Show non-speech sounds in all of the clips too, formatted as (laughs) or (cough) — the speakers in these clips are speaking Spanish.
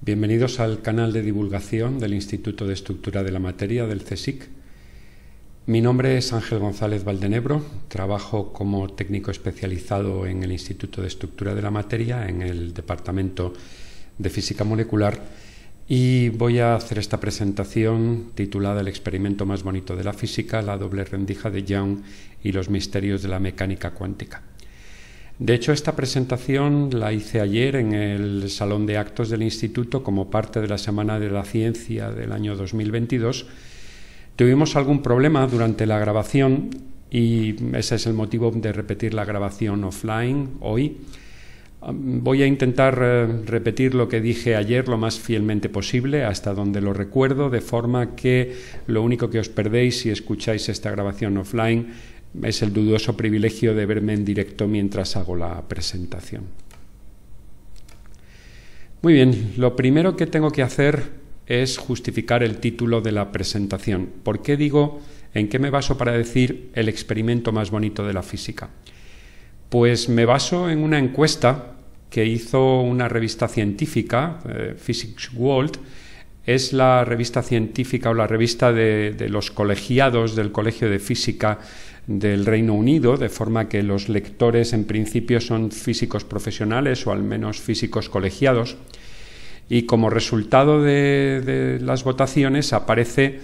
Bienvenidos al canal de divulgación del Instituto de Estructura de la Materia del CSIC. Mi nombre es Ángel González Valdenebro, trabajo como técnico especializado en el Instituto de Estructura de la Materia, en el Departamento de Física Molecular, y voy a hacer esta presentación titulada El experimento más bonito de la física, la doble rendija de Young y los misterios de la mecánica cuántica. De hecho, esta presentación la hice ayer en el Salón de Actos del Instituto como parte de la Semana de la Ciencia del año 2022. Tuvimos algún problema durante la grabación y ese es el motivo de repetir la grabación offline hoy. Voy a intentar eh, repetir lo que dije ayer lo más fielmente posible, hasta donde lo recuerdo, de forma que lo único que os perdéis si escucháis esta grabación offline es el dudoso privilegio de verme en directo mientras hago la presentación. Muy bien, lo primero que tengo que hacer es justificar el título de la presentación. ¿Por qué digo en qué me baso para decir el experimento más bonito de la física? Pues me baso en una encuesta que hizo una revista científica, eh, Physics World, es la revista científica o la revista de, los colegiados del Colegio de Física del Reino Unido, de forma que los lectores en principio son físicos profesionales o al menos físicos colegiados. Y como resultado de, de las votaciones aparece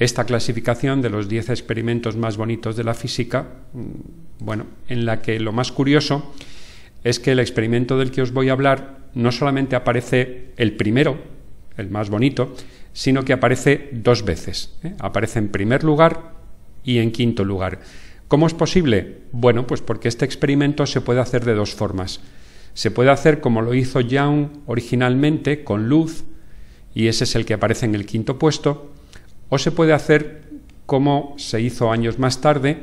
esta clasificación de los 10 experimentos más bonitos de la física, mm, bueno, en la que lo más curioso es que el experimento del que os voy a hablar no solamente aparece el primero, el más bonito, sino que aparece dos veces. ¿eh? Aparece en primer lugar y en quinto lugar. ¿Cómo es posible? Bueno, pues porque este experimento se puede hacer de dos formas. Se puede hacer como lo hizo Young originalmente, con luz, y ese es el que aparece en el quinto puesto, o se puede hacer como se hizo años más tarde,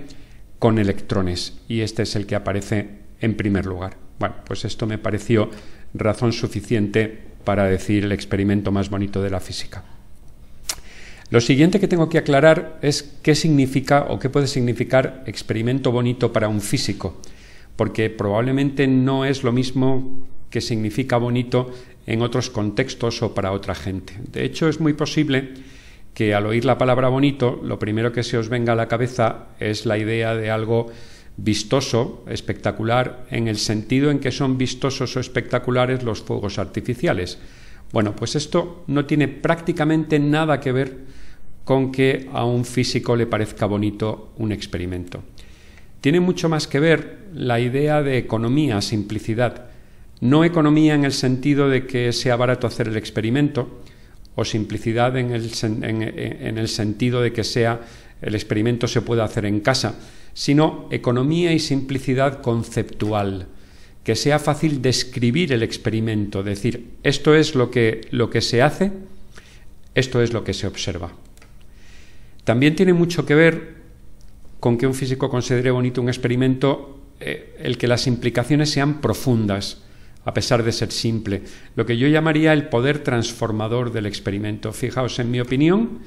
con electrones, y este es el que aparece en primer lugar. Bueno, pues esto me pareció razón suficiente para decir el experimento más bonito de la física. Lo siguiente que tengo que aclarar es qué significa o qué puede significar experimento bonito para un físico, porque probablemente no es lo mismo que significa bonito en otros contextos o para otra gente. De hecho, es muy posible que al oír la palabra bonito, lo primero que se os venga a la cabeza es la idea de algo vistoso, espectacular, en el sentido en que son vistosos o espectaculares los fuegos artificiales. Bueno, pues esto no tiene prácticamente nada que ver con que a un físico le parezca bonito un experimento. Tiene mucho más que ver la idea de economía, simplicidad. No economía en el sentido de que sea barato hacer el experimento, o simplicidad en el, el sentido de que sea el experimento se pueda hacer en casa, sino economía y simplicidad conceptual, que sea fácil describir el experimento, decir, esto es lo que, lo que se hace, esto es lo que se observa. También tiene mucho que ver con que un físico considere bonito un experimento eh, el que las implicaciones sean profundas, a pesar de ser simple, lo que yo llamaría el poder transformador del experimento. Fijaos, en mi opinión,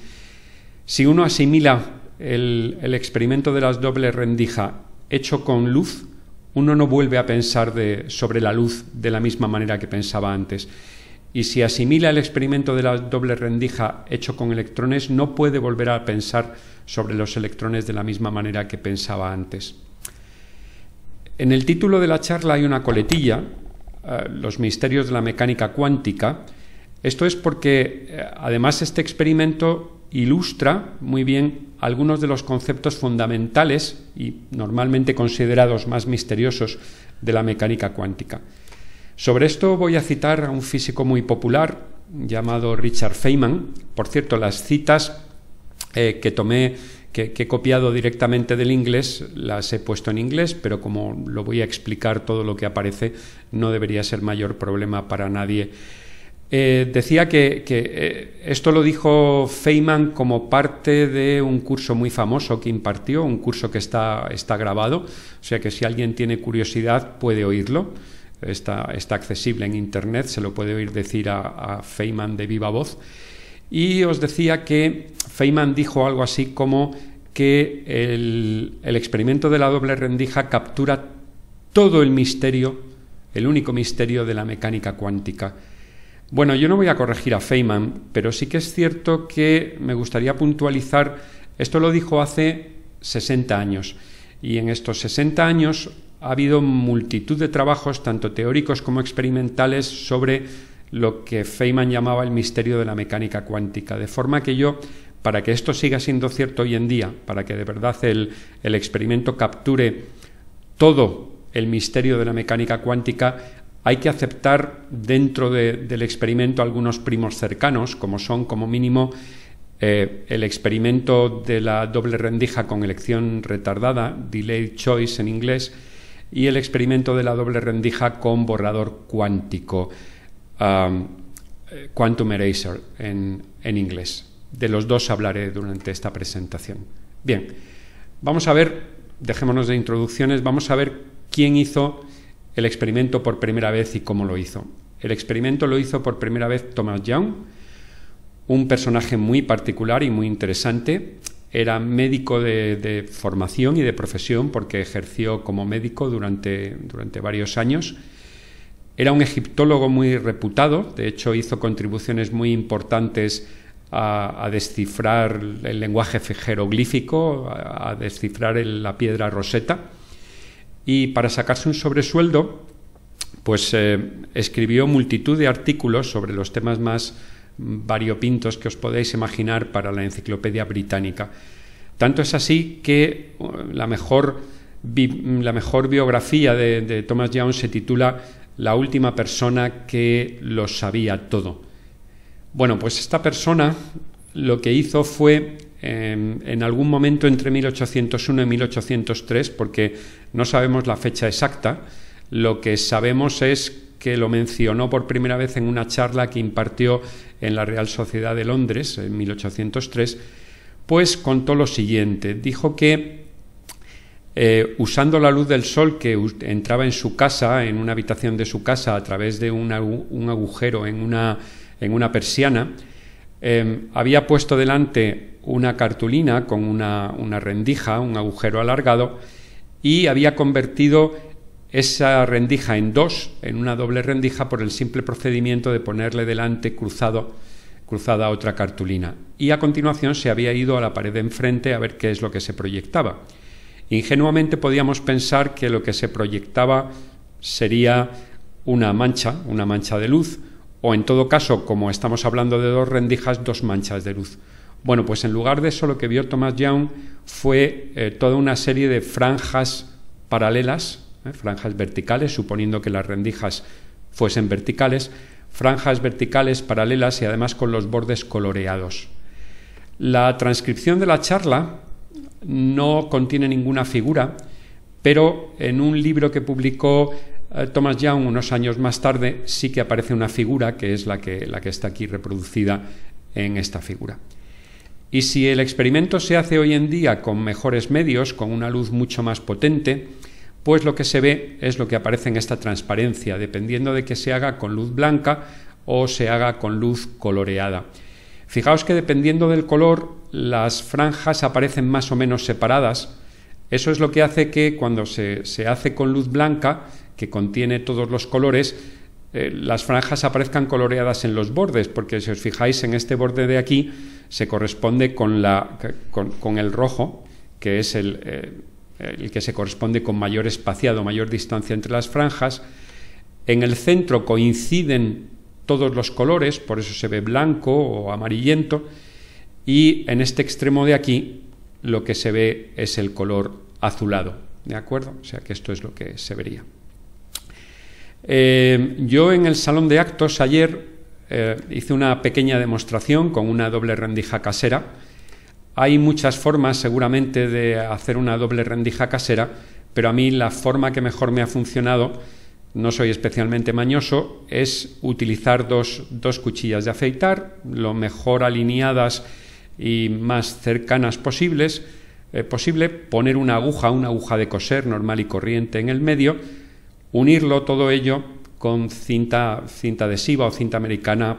si uno asimila el, experimento de las dobles rendijas hecho con luz, uno no vuelve a pensar sobre la luz de la misma manera que pensaba antes. Y si asimila el experimento de las doble rendija hecho con electrones, no puede volver a pensar sobre los electrones de la misma manera que pensaba antes. En el título de la charla hay una coletilla, eh, Los misterios de la mecánica cuántica. Esto es porque, eh, además, este experimento ilustra muy bien algunos de los conceptos fundamentales y normalmente considerados más misteriosos de la mecánica cuántica. Sobre esto voy a citar a un físico muy popular llamado Richard Feynman. Por cierto, las citas eh, que tomé, que, he copiado directamente del inglés, las he puesto en inglés, pero como lo voy a explicar todo lo que aparece, no debería ser mayor problema para nadie eh, decía que, eh, esto lo dijo Feynman como parte de un curso muy famoso que impartió, un curso que está, grabado, o sea que si alguien tiene curiosidad puede oírlo, está, accesible en Internet, se lo puede oír decir a, Feynman de viva voz. Y os decía que Feynman dijo algo así como que el experimento de la doble rendija captura todo el misterio, el único misterio de la mecánica cuántica bueno, yo no voy a corregir a Feynman, pero sí que es cierto que me gustaría puntualizar, esto lo dijo hace 60 años, y en estos 60 años ha habido multitud de trabajos, tanto teóricos como experimentales, sobre lo que Feynman llamaba el misterio de la mecánica cuántica, de forma que yo, para que esto siga siendo cierto hoy en día, para que de verdad el, el experimento capture todo el misterio de la mecánica cuántica, hay que aceptar dentro del experimento algunos primos cercanos, como son como mínimo eh, el experimento de la doble rendija con elección retardada, delayed choice en inglés, y el experimento de la doble rendija con borrador cuántico, um, eh, quantum eraser en inglés. De los dos hablaré durante esta presentación. Bien, vamos a ver, dejémonos de introducciones, vamos a ver quién hizo el experimento por primera vez y cómo lo hizo. El experimento lo hizo por primera vez Thomas Young, un personaje muy particular y muy interesante. Era médico de, formación y de profesión porque ejerció como médico durante, durante varios años. Era un egiptólogo muy reputado, de hecho hizo contribuciones muy importantes a, descifrar el lenguaje jeroglífico, a, descifrar la piedra roseta y para sacarse un sobresueldo, pues eh, escribió multitud de artículos sobre los temas más variopintos que os podéis imaginar para la enciclopedia británica. Tanto es así que oh, la mejor, la mejor biografía de, Thomas Young se titula La última persona que lo sabía todo. Bueno, pues esta persona lo que hizo fue em, en algún momento entre 1801 y 1803, porque no sabemos la fecha exacta, lo que sabemos es que lo mencionó por primera vez en una charla que impartió en la Real Sociedad de Londres en 1803, pues contó lo siguiente. Dijo que eh, usando la luz del sol que entraba en su casa, en una habitación de su casa, a través de un, agujero en una, persiana, em, había puesto delante una cartulina con una rendija, un agujero alargado, y había convertido esa rendija en dos, en una doble rendija, por el simple procedimiento de ponerle delante cruzado, cruzada otra cartulina. Y a continuación se había ido a la pared de enfrente a ver qué es lo que se proyectaba. Ingenuamente podíamos pensar que lo que se proyectaba sería una mancha, una mancha de luz, o en todo caso, como estamos hablando de dos rendijas, dos manchas de luz. Bueno, pues en lugar de eso lo que vio Thomas Young fue eh, toda una serie de franjas paralelas, eh, franjas verticales, suponiendo que las rendijas fuesen verticales, franjas verticales paralelas y además con los bordes coloreados. La transcripción de la charla no contiene ninguna figura, pero en un libro que publicó eh, Thomas Young unos años más tarde sí que aparece una figura que es la que está aquí reproducida en esta figura. Y si el experimento se hace hoy en día con mejores medios, con una luz mucho más potente, pues lo que se ve es lo que aparece en esta transparencia, dependiendo de que se haga con luz blanca o se haga con luz coloreada. Fijaos que dependiendo del color, las franjas aparecen más o menos separadas. Eso es lo que hace que cuando se, se hace con luz blanca, que contiene todos los colores, eh, las franjas aparezcan coloreadas en los bordes, porque si os fijáis en este borde de aquí se corresponde con, el rojo, que es el, eh, el que se corresponde con mayor espaciado, mayor distancia entre las franjas. En el centro coinciden todos los colores, por eso se ve blanco o amarillento, y en este extremo de aquí lo que se ve es el color azulado, ¿de acuerdo? O sea que esto es lo que se vería. Eh, yo en el salón de actos ayer eh, hice una pequeña demostración con una doble rendija casera. Hay muchas formas seguramente de hacer una doble rendija casera, pero a mí la forma que mejor me ha funcionado, no soy especialmente mañoso, es utilizar dos, cuchillas de afeitar, lo mejor alineadas y más cercanas posibles, eh, posible, poner una aguja, una aguja de coser normal y corriente en el medio, unirlo todo ello con cinta, adhesiva o cinta americana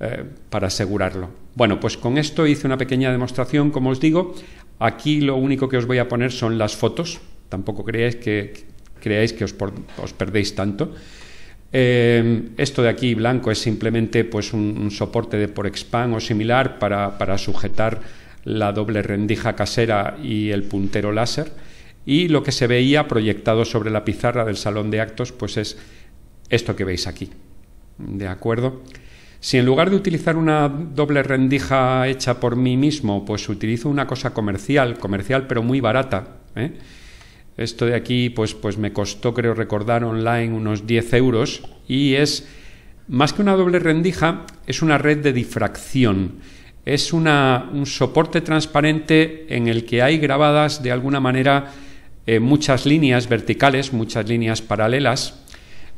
eh, para, asegurarlo. Bueno, pues con esto hice una pequeña demostración, como os digo. Aquí lo único que os voy a poner son las fotos. Tampoco creáis que, que os, perdéis tanto. Eh, esto de aquí blanco es simplemente pues, un, soporte de por expand o similar para sujetar la doble rendija casera y el puntero láser y lo que se veía proyectado sobre la pizarra del salón de actos pues es esto que veis aquí. ¿De acuerdo? Si en lugar de utilizar una doble rendija hecha por mí mismo, pues utilizo una cosa comercial, comercial pero muy barata, ¿eh? esto de aquí pues, pues me costó, creo recordar, online unos 10 euros y es, más que una doble rendija, es una red de difracción. Es un soporte transparente en el que hay grabadas de alguna manera eh, muchas líneas verticales, muchas líneas paralelas,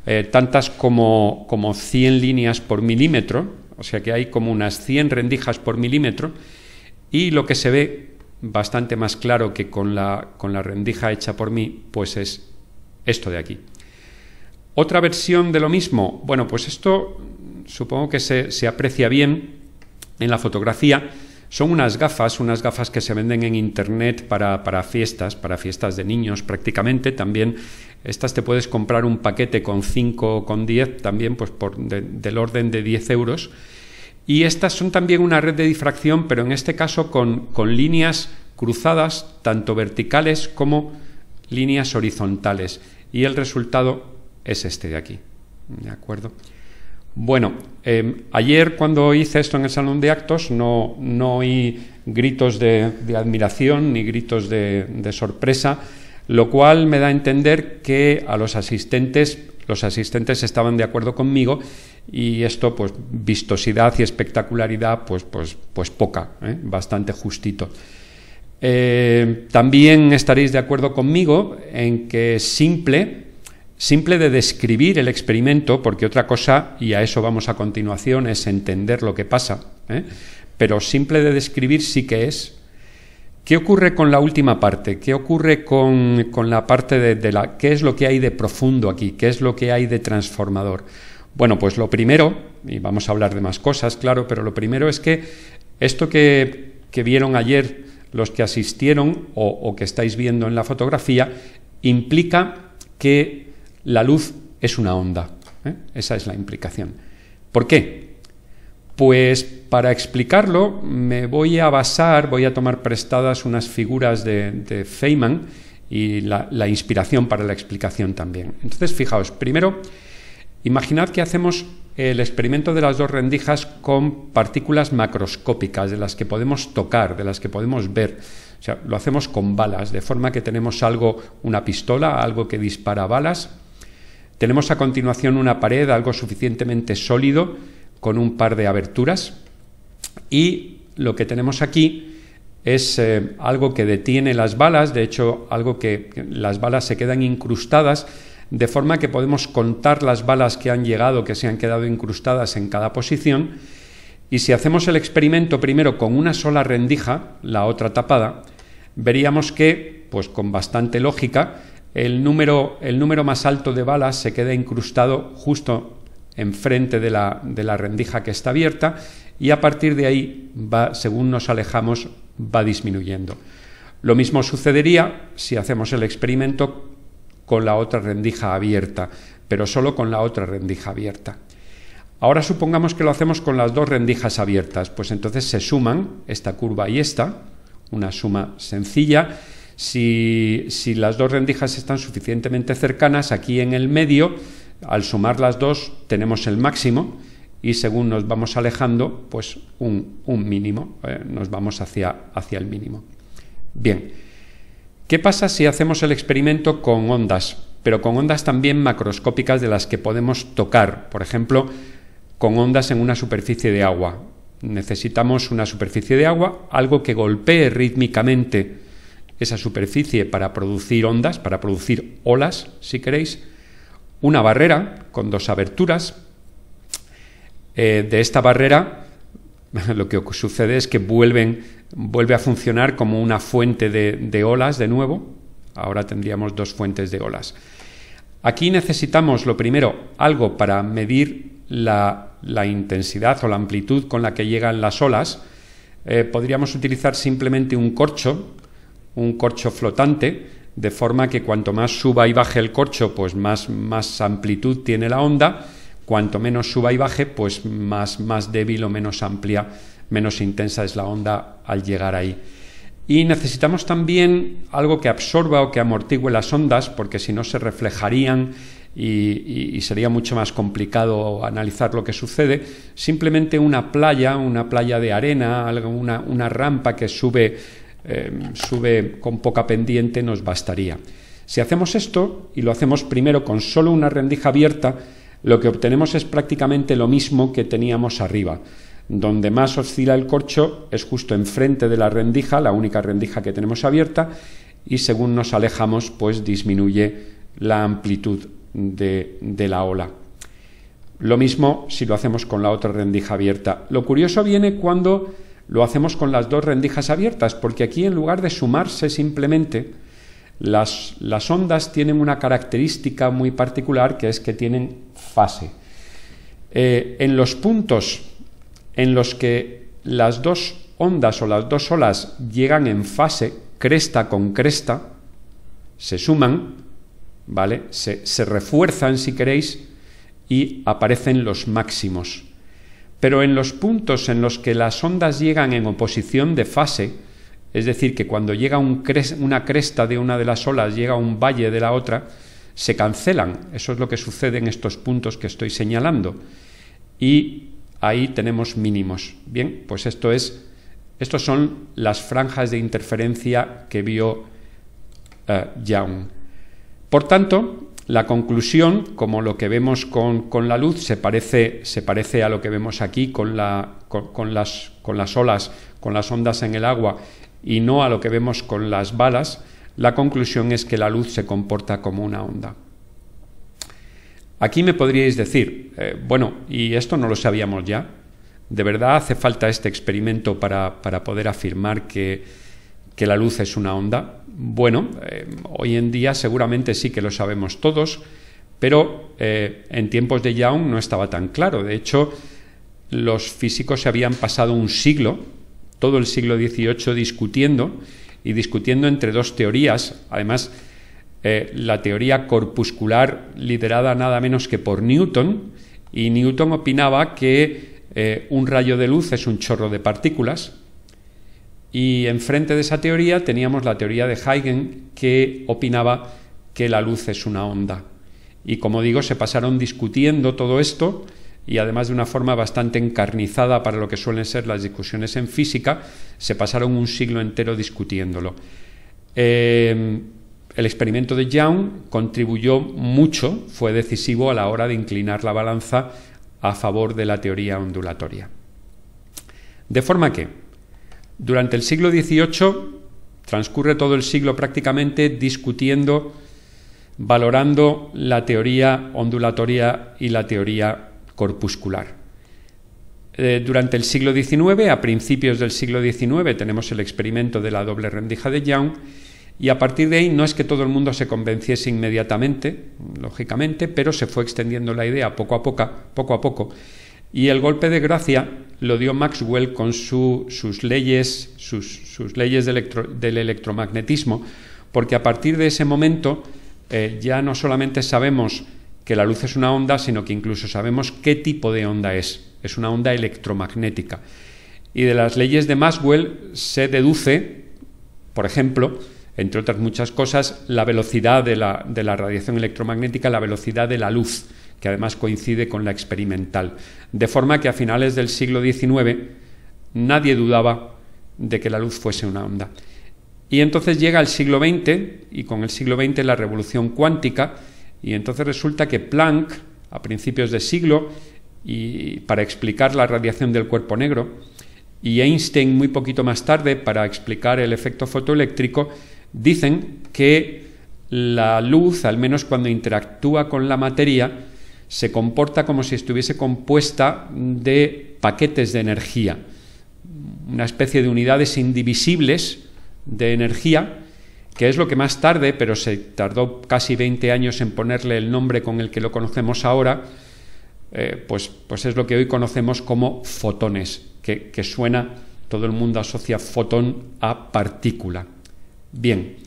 eh, tantas como, 100 líneas por milímetro, o sea que hay como unas 100 rendijas por milímetro, y lo que se ve bastante más claro que con la, con la rendija hecha por mí, pues es esto de aquí. Otra versión de lo mismo, bueno, pues esto supongo que se aprecia bien en la fotografía, son unas gafas, unas gafas que se venden en internet para, fiestas, para fiestas de niños prácticamente. También estas te puedes comprar un paquete con 5 o con 10, también pues por del orden de 10 euros. Y estas son también una red de difracción, pero en este caso con, con líneas cruzadas, tanto verticales como líneas horizontales. Y el resultado es este de aquí. ¿De acuerdo? Bueno, eh, ayer cuando hice esto en el salón de actos no, oí gritos de, admiración ni gritos de, sorpresa, lo cual me da a entender que a los asistentes, los asistentes estaban de acuerdo conmigo y esto, pues vistosidad y espectacularidad, pues, pues, pues poca, ¿eh? bastante justito. Eh, también estaréis de acuerdo conmigo en que simple simple de describir el experimento, porque otra cosa, y a eso vamos a continuación, es entender lo que pasa, ¿eh? pero simple de describir sí que es. ¿Qué ocurre con la última parte? ¿Qué ocurre con, la parte de, la... ¿Qué es lo que hay de profundo aquí? ¿Qué es lo que hay de transformador? Bueno, pues lo primero, y vamos a hablar de más cosas, claro, pero lo primero es que esto que, que vieron ayer los que asistieron o que estáis viendo en la fotografía implica que la luz es una onda. ¿eh? Esa es la implicación. ¿Por qué? Pues para explicarlo me voy a basar, voy a tomar prestadas unas figuras de, Feynman y la, la inspiración para la explicación también. Entonces, fijaos, primero, imaginad que hacemos el experimento de las dos rendijas con partículas macroscópicas, de las que podemos tocar, de las que podemos ver. O sea, lo hacemos con balas, de forma que tenemos algo, una pistola, algo que dispara balas, tenemos a continuación una pared, algo suficientemente sólido, con un par de aberturas. Y lo que tenemos aquí es eh, algo que detiene las balas, de hecho, algo que las balas se quedan incrustadas, de forma que podemos contar las balas que han llegado, que se han quedado incrustadas en cada posición. Y si hacemos el experimento primero con una sola rendija, la otra tapada, veríamos que, pues con bastante lógica, el número, el número más alto de balas se queda incrustado justo enfrente de la, de la rendija que está abierta y a partir de ahí, va, según nos alejamos, va disminuyendo. Lo mismo sucedería si hacemos el experimento con la otra rendija abierta, pero solo con la otra rendija abierta. Ahora supongamos que lo hacemos con las dos rendijas abiertas, pues entonces se suman esta curva y esta, una suma sencilla, si, las dos rendijas están suficientemente cercanas, aquí en el medio, al sumar las dos, tenemos el máximo y según nos vamos alejando, pues un, mínimo, eh, nos vamos hacia, hacia el mínimo. Bien, ¿qué pasa si hacemos el experimento con ondas? Pero con ondas también macroscópicas de las que podemos tocar, por ejemplo, con ondas en una superficie de agua. Necesitamos una superficie de agua, algo que golpee rítmicamente esa superficie para producir ondas, para producir olas, si queréis, una barrera con dos aberturas. Eh, de esta barrera (laughs) lo que sucede es que vuelven, vuelve a funcionar como una fuente de, olas de nuevo. Ahora tendríamos dos fuentes de olas. Aquí necesitamos, lo primero, algo para medir la, intensidad o la amplitud con la que llegan las olas. Eh, podríamos utilizar simplemente un corcho un corcho flotante, de forma que cuanto más suba y baje el corcho, pues más, más amplitud tiene la onda, cuanto menos suba y baje, pues más, más débil o menos amplia, menos intensa es la onda al llegar ahí. Y necesitamos también algo que absorba o que amortigüe las ondas, porque si no se reflejarían y, sería mucho más complicado analizar lo que sucede. Simplemente una playa, una playa de arena, una rampa que sube Em, sube con poca pendiente, nos bastaría. Si hacemos esto y lo hacemos primero con solo una rendija abierta, lo que obtenemos es prácticamente lo mismo que teníamos arriba. Donde más oscila el corcho es justo enfrente de la rendija, la única rendija que tenemos abierta, y según nos alejamos, pues disminuye la amplitud de la ola. Lo mismo si lo hacemos con la otra rendija abierta. Lo curioso viene cuando lo hacemos con las dos rendijas abiertas, porque aquí en lugar de sumarse simplemente, las, ondas tienen una característica muy particular que es que tienen fase. Eh, en los puntos en los que las dos ondas o las dos olas llegan en fase, cresta con cresta, se suman, ¿vale? se refuerzan si queréis y aparecen los máximos. Pero en los puntos en los que las ondas llegan en oposición de fase, es decir, que cuando llega una cresta de una de las olas, llega un valle de la otra, se cancelan. Eso es lo que sucede en estos puntos que estoy señalando. Y ahí tenemos mínimos. Bien, pues esto es, estos son las franjas de interferencia que vio eh, Young. Por tanto, la conclusión, como lo que vemos con, la luz, se parece, a lo que vemos aquí con, las, olas, con las ondas en el agua y no a lo que vemos con las balas, la conclusión es que la luz se comporta como una onda. Aquí me podríais decir, eh, bueno, y esto no lo sabíamos ya, ¿de verdad hace falta este experimento para, poder afirmar que la luz es una onda? Bueno, eh, hoy en día seguramente sí que lo sabemos todos, pero eh, en tiempos de Young no estaba tan claro. De hecho, los físicos se habían pasado un siglo, todo el siglo XVIII, discutiendo y discutiendo entre dos teorías. Además, eh, la teoría corpuscular liderada nada menos que por Newton, y Newton opinaba que un rayo de luz es un chorro de partículas, y enfrente de esa teoría teníamos la teoría de Huygen que opinaba que la luz es una onda. Y como digo, se pasaron discutiendo todo esto y además de una forma bastante encarnizada para lo que suelen ser las discusiones en física, se pasaron un siglo entero discutiéndolo. Eh, el experimento de Young contribuyó mucho, fue decisivo a la hora de inclinar la balanza a favor de la teoría ondulatoria. De forma que, durante el siglo XVIII transcurre todo el siglo prácticamente discutiendo, valorando la teoría ondulatoria y la teoría corpuscular. Eh, durante el siglo XIX, a principios del siglo XIX, tenemos el experimento de la doble rendija de Young y a partir de ahí no es que todo el mundo se convenciese inmediatamente, lógicamente, pero se fue extendiendo la idea poco a poco, poco a poco. Y el golpe de gracia lo dio Maxwell con sus leyes, sus, leyes del electromagnetismo, porque a partir de ese momento eh, ya no solamente sabemos que la luz es una onda, sino que incluso sabemos qué tipo de onda es. Es una onda electromagnética. Y de las leyes de Maxwell se deduce, por ejemplo, entre otras muchas cosas, la velocidad de la radiación electromagnética, la velocidad de la luz que además coincide con la experimental. De forma que a finales del siglo XIX nadie dudaba de que la luz fuese una onda. Y entonces llega el siglo XX y con el siglo XX la revolución cuántica y entonces resulta que Planck, a principios de siglo, y para explicar la radiación del cuerpo negro, y Einstein muy poquito más tarde para explicar el efecto fotoeléctrico, dicen que la luz, al menos cuando interactúa con la materia, se comporta como si estuviese compuesta de paquetes de energía, una especie de unidades indivisibles de energía, que es lo que más tarde, pero se tardó casi 20 años en ponerle el nombre con el que lo conocemos ahora, eh, pues, pues, es lo que hoy conocemos como fotones, que suena, todo el mundo asocia fotón a partícula. Bien,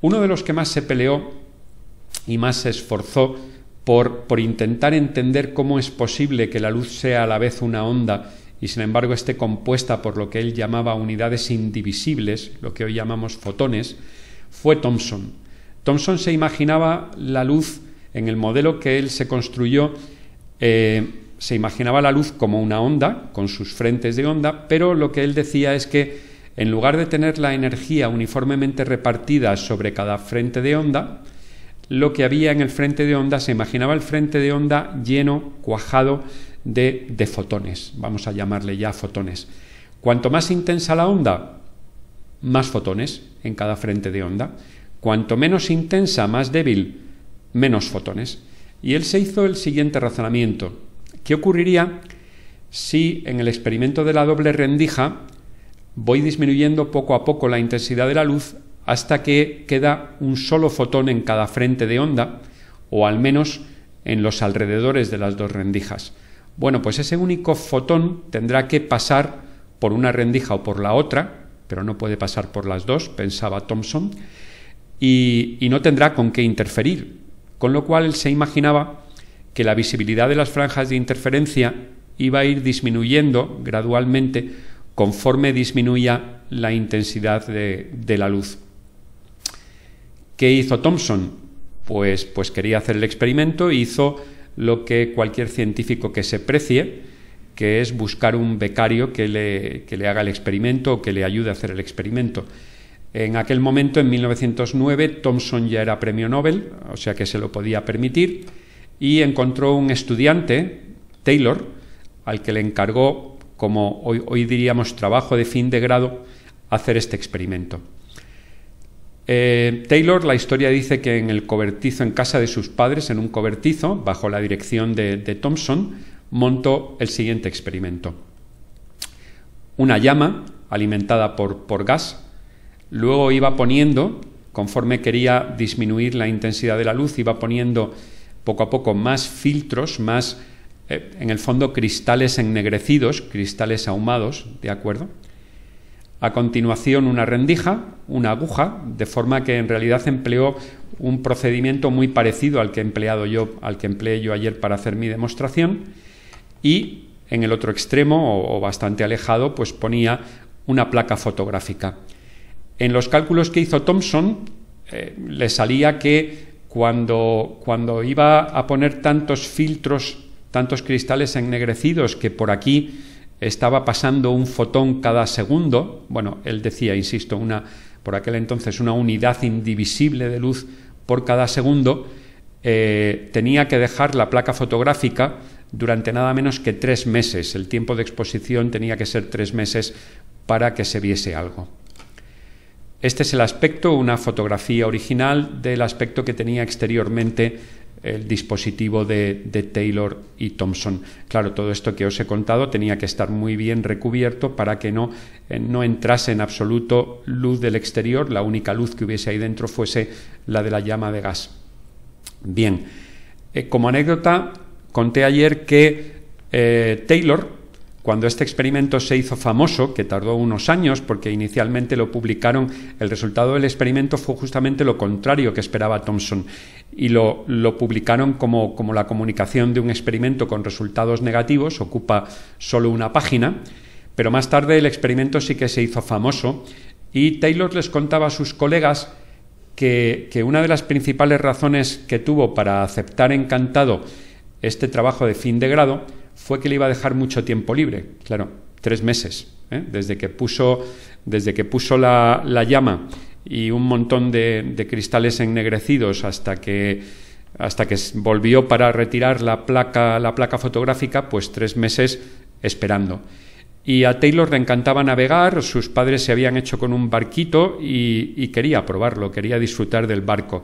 uno de los que más se peleó y más se esforzó por, intentar entender cómo es posible que la luz sea a la vez una onda y sin embargo esté compuesta por lo que él llamaba unidades indivisibles, lo que hoy llamamos fotones, fue Thomson. Thomson se imaginaba la luz en el modelo que él se construyó, eh, se imaginaba la luz como una onda, con sus frentes de onda, pero lo que él decía es que en lugar de tener la energía uniformemente repartida sobre cada frente de onda, lo que había en el frente de onda, se imaginaba el frente de onda lleno, cuajado de, de fotones, vamos a llamarle ya fotones. Cuanto más intensa la onda, más fotones en cada frente de onda. Cuanto menos intensa, más débil, menos fotones. Y él se hizo el siguiente razonamiento. ¿Qué ocurriría si en el experimento de la doble rendija voy disminuyendo poco a poco la intensidad de la luz hasta que queda un solo fotón en cada frente de onda, o al menos en los alrededores de las dos rendijas. Bueno, pues ese único fotón tendrá que pasar por una rendija o por la otra, pero no puede pasar por las dos, pensaba Thomson, y, no tendrá con qué interferir, con lo cual se imaginaba que la visibilidad de las franjas de interferencia iba a ir disminuyendo gradualmente conforme disminuía la intensidad de la luz. ¿Qué hizo Thomson? Pues, pues quería hacer el experimento y hizo lo que cualquier científico que se precie, que es buscar un becario que le, haga el experimento o que le ayude a hacer el experimento. En aquel momento, en 1909, Thomson ya era premio Nobel, o sea que se lo podía permitir, y encontró un estudiante, Taylor, al que le encargó, como hoy diríamos trabajo de fin de grado, hacer este experimento. Eh, Taylor, la historia dice que en el cobertizo, en casa de sus padres, en un cobertizo, bajo la dirección de, de Thompson, montó el siguiente experimento. Una llama alimentada por, gas, luego iba poniendo, conforme quería disminuir la intensidad de la luz, iba poniendo poco a poco más filtros, más, eh, en el fondo, cristales ennegrecidos, cristales ahumados, ¿de acuerdo? A continuación una rendija, una aguja, de forma que en realidad empleó un procedimiento muy parecido al que empleado yo, al que empleé yo ayer para hacer mi demostración y en el otro extremo o, bastante alejado pues ponía una placa fotográfica. En los cálculos que hizo Thompson, eh, le salía que cuando, cuando iba a poner tantos filtros, tantos cristales ennegrecidos que por aquí estaba pasando un fotón cada segundo, bueno, él decía, insisto, una, por aquel entonces una unidad indivisible de luz por cada segundo, eh, tenía que dejar la placa fotográfica durante nada menos que tres meses. El tiempo de exposición tenía que ser tres meses para que se viese algo. Este es el aspecto, una fotografía original del aspecto que tenía exteriormente el dispositivo de, Taylor y Thompson. Claro, todo esto que os he contado tenía que estar muy bien recubierto para que no, eh, no entrase en absoluto luz del exterior, la única luz que hubiese ahí dentro fuese la de la llama de gas. Bien, eh, como anécdota, conté ayer que eh, Taylor cuando este experimento se hizo famoso, que tardó unos años porque inicialmente lo publicaron, el resultado del experimento fue justamente lo contrario que esperaba Thomson y lo, publicaron como, como la comunicación de un experimento con resultados negativos, ocupa solo una página, pero más tarde el experimento sí que se hizo famoso y Taylor les contaba a sus colegas que una de las principales razones que tuvo para aceptar encantado este trabajo de fin de grado fue que le iba a dejar mucho tiempo libre, claro, tres meses, ¿eh? desde que puso, desde que puso la, llama y un montón de, cristales ennegrecidos hasta que volvió para retirar la placa, fotográfica, pues tres meses esperando. Y a Taylor le encantaba navegar, sus padres se habían hecho con un barquito y quería probarlo, quería disfrutar del barco.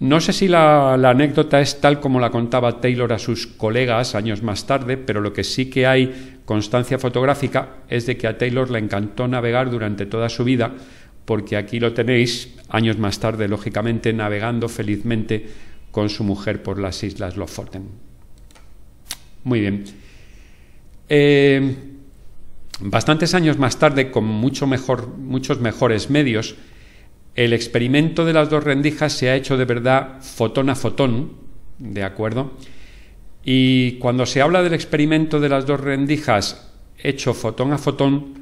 No sé si la, anécdota es tal como la contaba Taylor a sus colegas años más tarde, pero lo que sí que hay constancia fotográfica es de que a Taylor le encantó navegar durante toda su vida, porque aquí lo tenéis años más tarde, lógicamente, navegando felizmente con su mujer por las islas Lofoten. Muy bien. Eh, bastantes años más tarde, con muchos mejores medios, el experimento de las dos rendijas se ha hecho de verdad fotón a fotón, ¿de acuerdo? Y cuando se habla del experimento de las dos rendijas hecho fotón a fotón,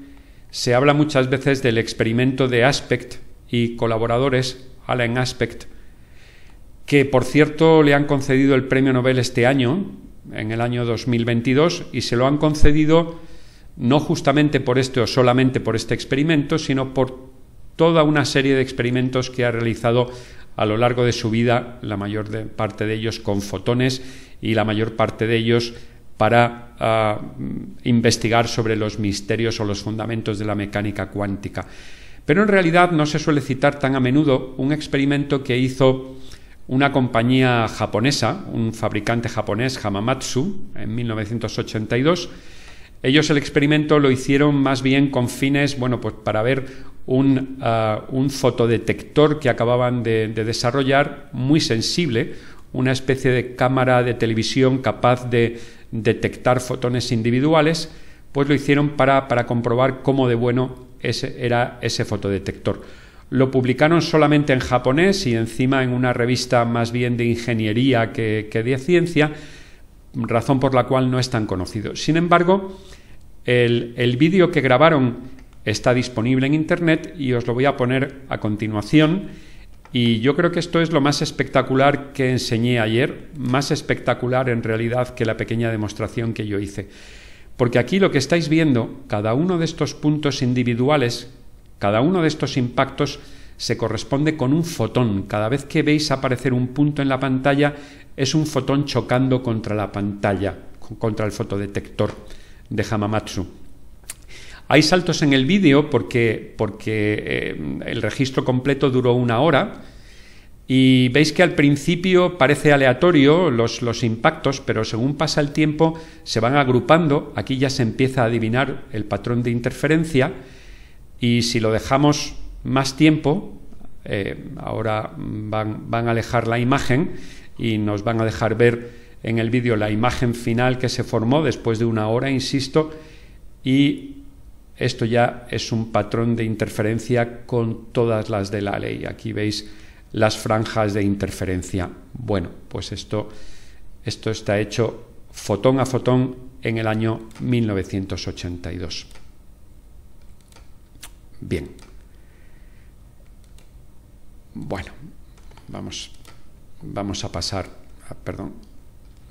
se habla muchas veces del experimento de Aspect y colaboradores, Alan Aspect, que por cierto le han concedido el premio Nobel este año, en el año 2022, y se lo han concedido no justamente por este o solamente por este experimento, sino por toda una serie de experimentos que ha realizado a lo largo de su vida, la mayor parte de ellos con fotones y la mayor parte de ellos para ah, investigar sobre los misterios o los fundamentos de la mecánica cuántica. Pero en realidad no se suele citar tan a menudo un experimento que hizo una compañía japonesa, un fabricante japonés, Hamamatsu, en 1982, ellos el experimento lo hicieron más bien con fines, bueno, pues para ver un, ah, fotodetector que acababan de, desarrollar, muy sensible, una especie de cámara de televisión capaz de detectar fotones individuales, pues lo hicieron para, comprobar cómo de bueno ese era ese fotodetector. Lo publicaron solamente en japonés y encima en una revista más bien de ingeniería que de ciencia, razón por la cual no es tan conocido. Sin embargo, el, el vídeo que grabaron está disponible en Internet y os lo voy a poner a continuación. Y yo creo que esto es lo más espectacular que enseñé ayer, más espectacular en realidad que la pequeña demostración que yo hice. Porque aquí lo que estáis viendo, cada uno de estos puntos individuales, cada uno de estos impactos, se corresponde con un fotón. Cada vez que veis aparecer un punto en la pantalla es un fotón chocando contra la pantalla, contra el fotodetector de Hamamatsu. Hay saltos en el vídeo porque, porque eh, el registro completo duró una hora y veis que al principio parece aleatorio los, los impactos, pero según pasa el tiempo se van agrupando. Aquí ya se empieza a adivinar el patrón de interferencia y si lo dejamos más tiempo, eh, ahora van, a alejar la imagen y nos van a dejar ver en el vídeo la imagen final que se formó después de una hora, insisto, y esto ya es un patrón de interferencia con todas las de la ley. Aquí veis las franjas de interferencia. Bueno, pues esto, esto está hecho fotón a fotón en el año 1982. Bien. Bueno, vamos, vamos a pasar, a, perdón,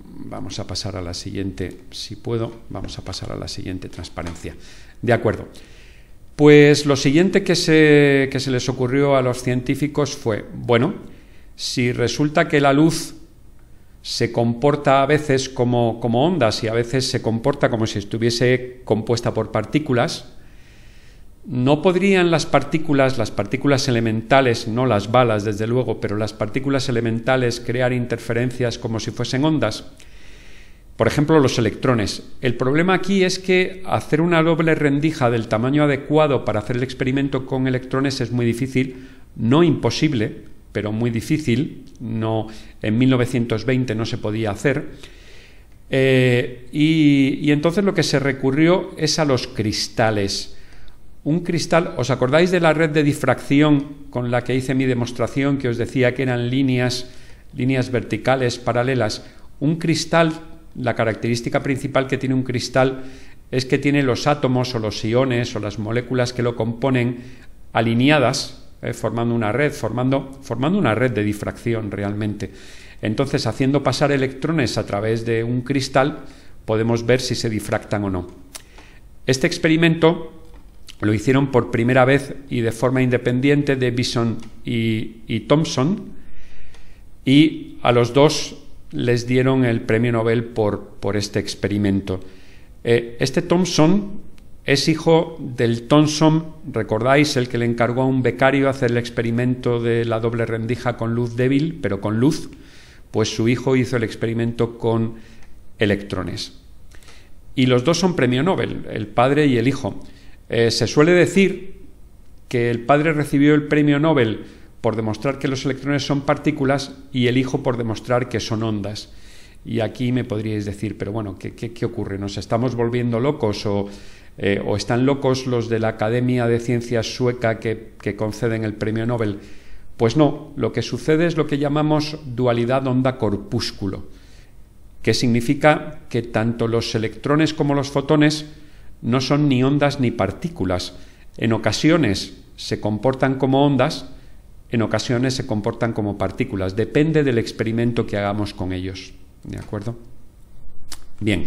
vamos a pasar a la siguiente, si puedo, vamos a pasar a la siguiente transparencia. De acuerdo. Pues lo siguiente que se, les ocurrió a los científicos fue, bueno, si resulta que la luz se comporta a veces como, como ondas y a veces se comporta como si estuviese compuesta por partículas, ¿No podrían las partículas, las partículas elementales, no las balas desde luego, pero las partículas elementales crear interferencias como si fuesen ondas? Por ejemplo, los electrones. El problema aquí es que hacer una doble rendija del tamaño adecuado para hacer el experimento con electrones es muy difícil, no imposible, pero muy difícil. No, en 1920 no se podía hacer. Eh, y entonces lo que se recurrió es a los cristales un cristal, ¿os acordáis de la red de difracción con la que hice mi demostración que os decía que eran líneas, verticales paralelas? Un cristal, la característica principal que tiene un cristal es que tiene los átomos o los iones o las moléculas que lo componen alineadas, eh, formando una red, formando una red de difracción realmente. Entonces, haciendo pasar electrones a través de un cristal, podemos ver si se difractan o no. Este experimento lo hicieron por primera vez y de forma independiente de Bison y, y, Thompson, y a los dos les dieron el premio Nobel por, este experimento. Eh, este Thompson es hijo del Thomson, recordáis, el que le encargó a un becario hacer el experimento de la doble rendija con luz débil, pero con luz, pues su hijo hizo el experimento con electrones. Y los dos son premio Nobel, el padre y el hijo. Eh, se suele decir que el padre recibió el premio Nobel por demostrar que los electrones son partículas y el hijo por demostrar que son ondas. Y aquí me podríais decir, pero bueno, ¿qué, ocurre? ¿Nos estamos volviendo locos eh, o, están locos los de la Academia de Ciencias Sueca que, que conceden el premio Nobel? Pues no, lo que sucede es lo que llamamos dualidad onda-corpúsculo, que significa que tanto los electrones como los fotones no son ni ondas ni partículas. En ocasiones se comportan como ondas, en ocasiones se comportan como partículas. Depende del experimento que hagamos con ellos. ¿De acuerdo? Bien.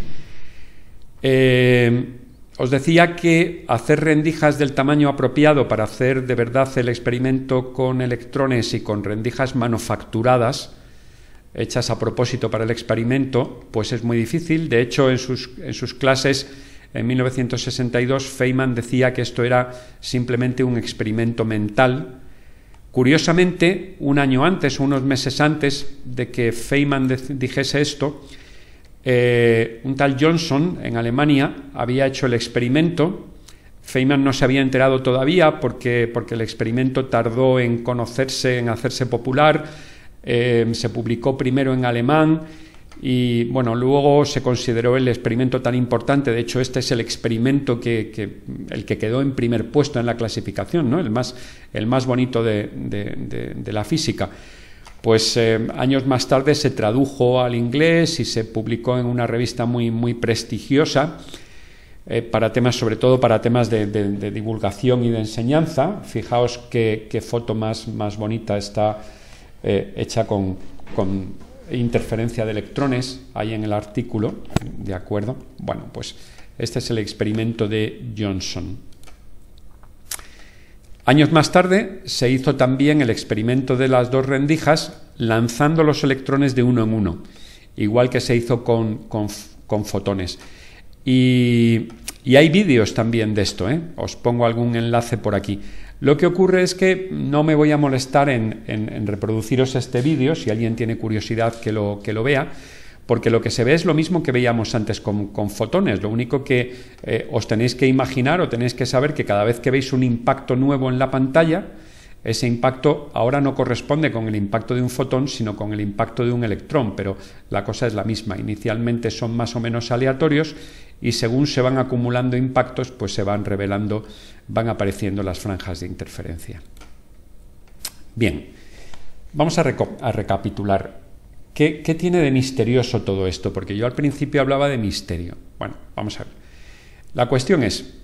Eh, os decía que hacer rendijas del tamaño apropiado para hacer de verdad el experimento con electrones y con rendijas manufacturadas, hechas a propósito para el experimento, pues es muy difícil. De hecho, en sus, en sus clases en 1962 Feynman decía que esto era simplemente un experimento mental. Curiosamente, un año antes, unos meses antes de que Feynman dijese esto, eh, un tal Johnson en Alemania había hecho el experimento. Feynman no se había enterado todavía porque, el experimento tardó en conocerse, en hacerse popular. Eh, se publicó primero en alemán y bueno, luego se consideró el experimento tan importante, de hecho este es el experimento que, el que quedó en primer puesto en la clasificación, ¿no? el, más, el más bonito de, la física. Pues eh, años más tarde se tradujo al inglés y se publicó en una revista muy, prestigiosa eh, para temas, sobre todo para temas de, divulgación y de enseñanza. Fijaos qué, foto más, bonita está eh, hecha con interferencia de electrones ahí en el artículo, ¿de acuerdo? Bueno, pues este es el experimento de Johnson. Años más tarde se hizo también el experimento de las dos rendijas lanzando los electrones de uno en uno, igual que se hizo con, con, fotones. Y, y hay vídeos también de esto, ¿eh? os pongo algún enlace por aquí. Lo que ocurre es que no me voy a molestar en, reproduciros este vídeo, si alguien tiene curiosidad que lo, que lo vea, porque lo que se ve es lo mismo que veíamos antes con, fotones. Lo único que eh, os tenéis que imaginar o tenéis que saber que cada vez que veis un impacto nuevo en la pantalla, ese impacto ahora no corresponde con el impacto de un fotón, sino con el impacto de un electrón, pero la cosa es la misma. Inicialmente son más o menos aleatorios y según se van acumulando impactos, pues se van revelando, van apareciendo las franjas de interferencia. Bien, vamos a, recapitular. ¿Qué, ¿Qué, tiene de misterioso todo esto? Porque yo al principio hablaba de misterio. Bueno, vamos a ver. La cuestión es,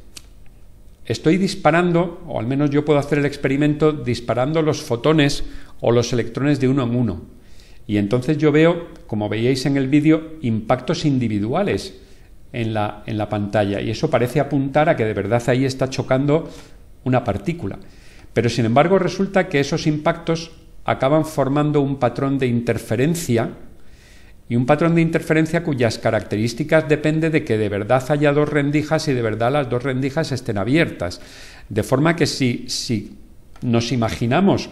estoy disparando, o al menos yo puedo hacer el experimento disparando los fotones o los electrones de uno en uno. Y entonces yo veo, como veíais en el vídeo, impactos individuales en la, en la pantalla. Y eso parece apuntar a que de verdad ahí está chocando una partícula. Pero sin embargo resulta que esos impactos acaban formando un patrón de interferencia y un patrón de interferencia cuyas características depende de que de verdad haya dos rendijas y de verdad las dos rendijas estén abiertas. De forma que si, si nos imaginamos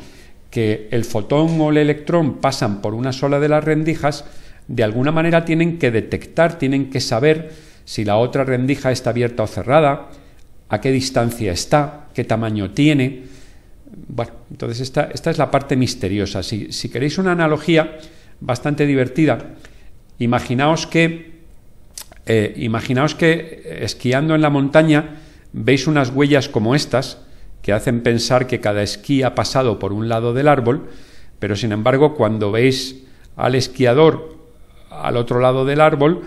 que el fotón o el electrón pasan por una sola de las rendijas, de alguna manera tienen que detectar, tienen que saber si la otra rendija está abierta o cerrada, a qué distancia está, qué tamaño tiene. Bueno, entonces esta, es la parte misteriosa. Si, queréis una analogía bastante divertida, imaginaos que, eh, imaginaos que esquiando en la montaña veis unas huellas como estas, que hacen pensar que cada esquí ha pasado por un lado del árbol, pero sin embargo cuando veis al esquiador al otro lado del árbol,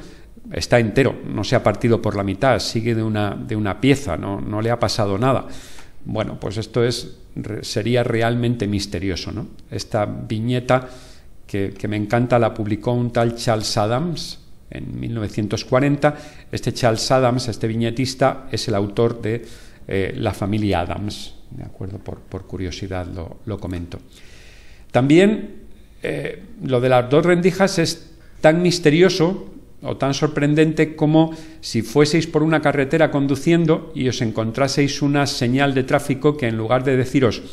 está entero, no se ha partido por la mitad, sigue de una, de una pieza, no, no le ha pasado nada. Bueno, pues esto es, sería realmente misterioso. ¿no? Esta viñeta que, que, me encanta la publicó un tal Charles Adams en 1940. Este Charles Adams, este viñetista, es el autor de eh, La familia Adams. De acuerdo, por, por curiosidad lo, lo, comento. También eh, lo de las dos rendijas es tan misterioso o tan sorprendente como si fueseis por una carretera conduciendo y os encontraseis una señal de tráfico que en lugar de deciros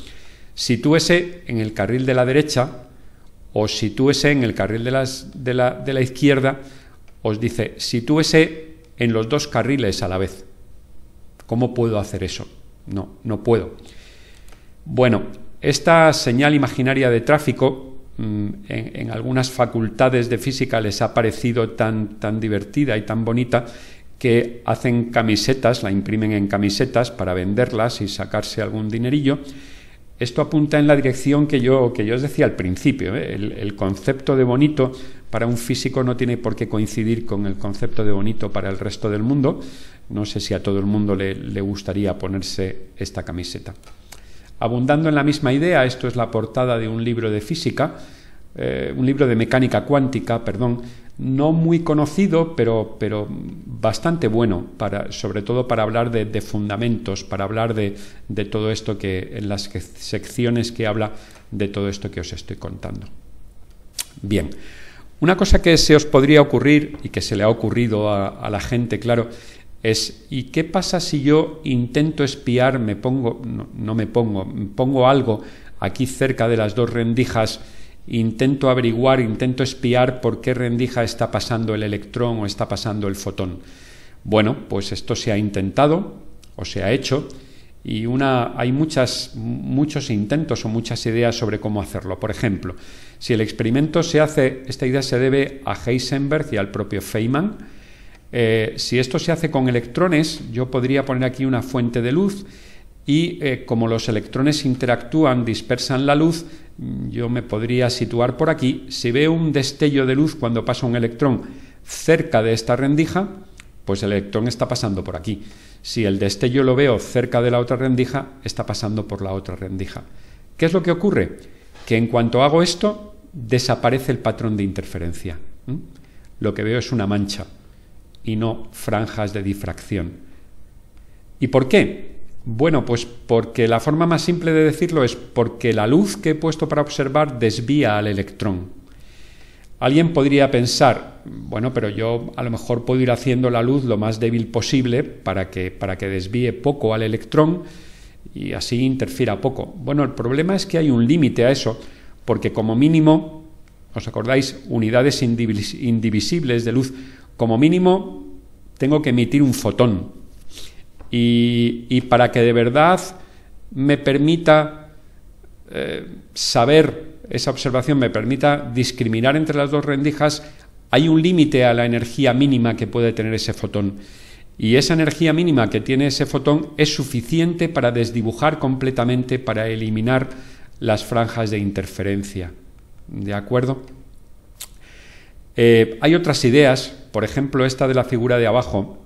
sitúese en el carril de la derecha o sitúese en el carril de, la, de la izquierda, os dice sitúese en los dos carriles a la vez. ¿Cómo puedo hacer eso? No, no puedo. Bueno, esta señal imaginaria de tráfico Mm, en, algunas facultades de física les ha parecido tan, tan divertida y tan bonita que hacen camisetas, la imprimen en camisetas para venderlas y sacarse algún dinerillo. Esto apunta en la dirección que yo, que yo os decía al principio. ¿eh? El, concepto de bonito para un físico no tiene por qué coincidir con el concepto de bonito para el resto del mundo. No sé si a todo el mundo le gustaría ponerse esta camiseta. Abundando en la misma idea, esto es la portada de un libro de física, eh, un libro de mecánica cuántica, perdón, no muy conocido, pero, bastante bueno, para, sobre todo para hablar de, fundamentos, para hablar de, de, todo esto que, en las secciones que habla de todo esto que os estoy contando. Bien, una cosa que se os podría ocurrir y que se le ha ocurrido a la gente, claro, es ¿y qué pasa si yo intento espiar, me pongo, no, me pongo, pongo algo aquí cerca de las dos rendijas, intento averiguar, intento espiar por qué rendija está pasando el electrón o está pasando el fotón? Bueno, pues esto se ha intentado o se ha hecho y hay muchas, muchos intentos o muchas ideas sobre cómo hacerlo. Por ejemplo, si el experimento se hace, esta idea se debe a Heisenberg y al propio Feynman, eh, si esto se hace con electrones, yo podría poner aquí una fuente de luz y eh, como los electrones interactúan, dispersan la luz, yo me podría situar por aquí. Si veo un destello de luz cuando pasa un electrón cerca de esta rendija, pues el electrón está pasando por aquí. Si el destello lo veo cerca de la otra rendija, está pasando por la otra rendija. ¿Qué es lo que ocurre? Que en cuanto hago esto, desaparece el patrón de interferencia. Lo que veo es una mancha y no franjas de difracción. ¿Y por qué? Bueno, pues porque la forma más simple de decirlo es porque la luz que he puesto para observar desvía al electrón. Alguien podría pensar, bueno, pero yo a lo mejor puedo ir haciendo la luz lo más débil posible para que, para que desvíe poco al electrón y así interfiera poco. Bueno, el problema es que hay un límite a eso, porque como mínimo, ¿os acordáis? Unidades indivisibles de luz como mínimo tengo que emitir un fotón. Y, para que de verdad me permita eh, saber, esa observación me permita discriminar entre las dos rendijas, hay un límite a la energía mínima que puede tener ese fotón. Y esa energía mínima que tiene ese fotón es suficiente para desdibujar completamente, para eliminar las franjas de interferencia. ¿De acuerdo? Eh, hay otras ideas por ejemplo, esta de la figura de abajo,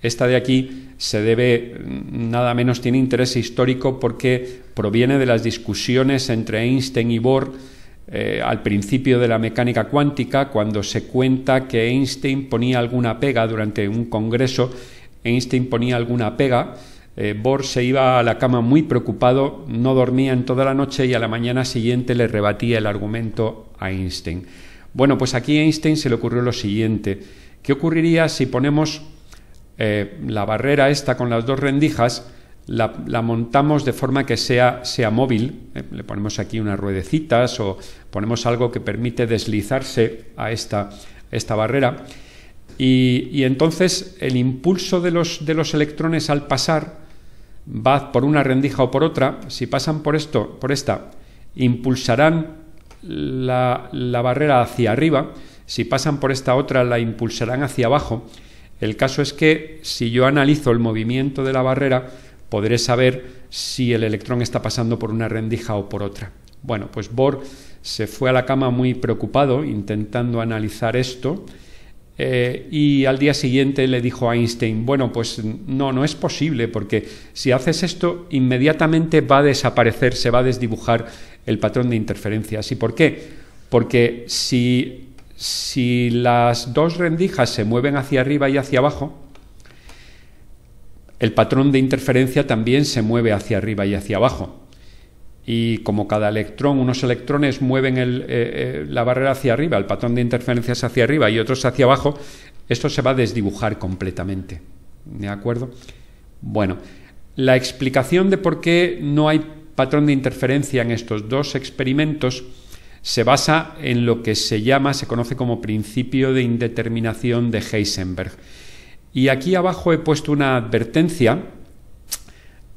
esta de aquí se debe, mm, nada menos tiene interés histórico porque proviene de las discusiones entre Einstein y Bohr eh, al principio de la mecánica cuántica, cuando se cuenta que Einstein ponía alguna pega durante un congreso, Einstein ponía alguna pega, eh, Bohr se iba a la cama muy preocupado, no dormía en toda la noche y a la mañana siguiente le rebatía el argumento a Einstein. Bueno, pues aquí a Einstein se le ocurrió lo siguiente. ¿Qué ocurriría si ponemos eh, la barrera esta con las dos rendijas, la, montamos de forma que sea, sea móvil? Eh, le ponemos aquí unas ruedecitas o ponemos algo que permite deslizarse a esta, esta barrera. Y, y, entonces el impulso de los, de los electrones al pasar va por una rendija o por otra. Si pasan por esto, por esta, impulsarán la, la barrera hacia arriba si pasan por esta otra la impulsarán hacia abajo. El caso es que si yo analizo el movimiento de la barrera, podré saber si el electrón está pasando por una rendija o por otra. Bueno, pues Bohr se fue a la cama muy preocupado intentando analizar esto eh, y al día siguiente le dijo a Einstein, bueno, pues no, no es posible porque si haces esto inmediatamente va a desaparecer, se va a desdibujar el patrón de interferencias. ¿Y por qué? Porque si si las dos rendijas se mueven hacia arriba y hacia abajo, el patrón de interferencia también se mueve hacia arriba y hacia abajo. Y como cada electrón, unos electrones mueven eh, eh, la barrera hacia arriba, el patrón de interferencia hacia arriba y otros hacia abajo, esto se va a desdibujar completamente. ¿De acuerdo? Bueno, la explicación de por qué no hay patrón de interferencia en estos dos experimentos se basa en lo que se llama, se conoce como principio de indeterminación de Heisenberg. Y aquí abajo he puesto una advertencia.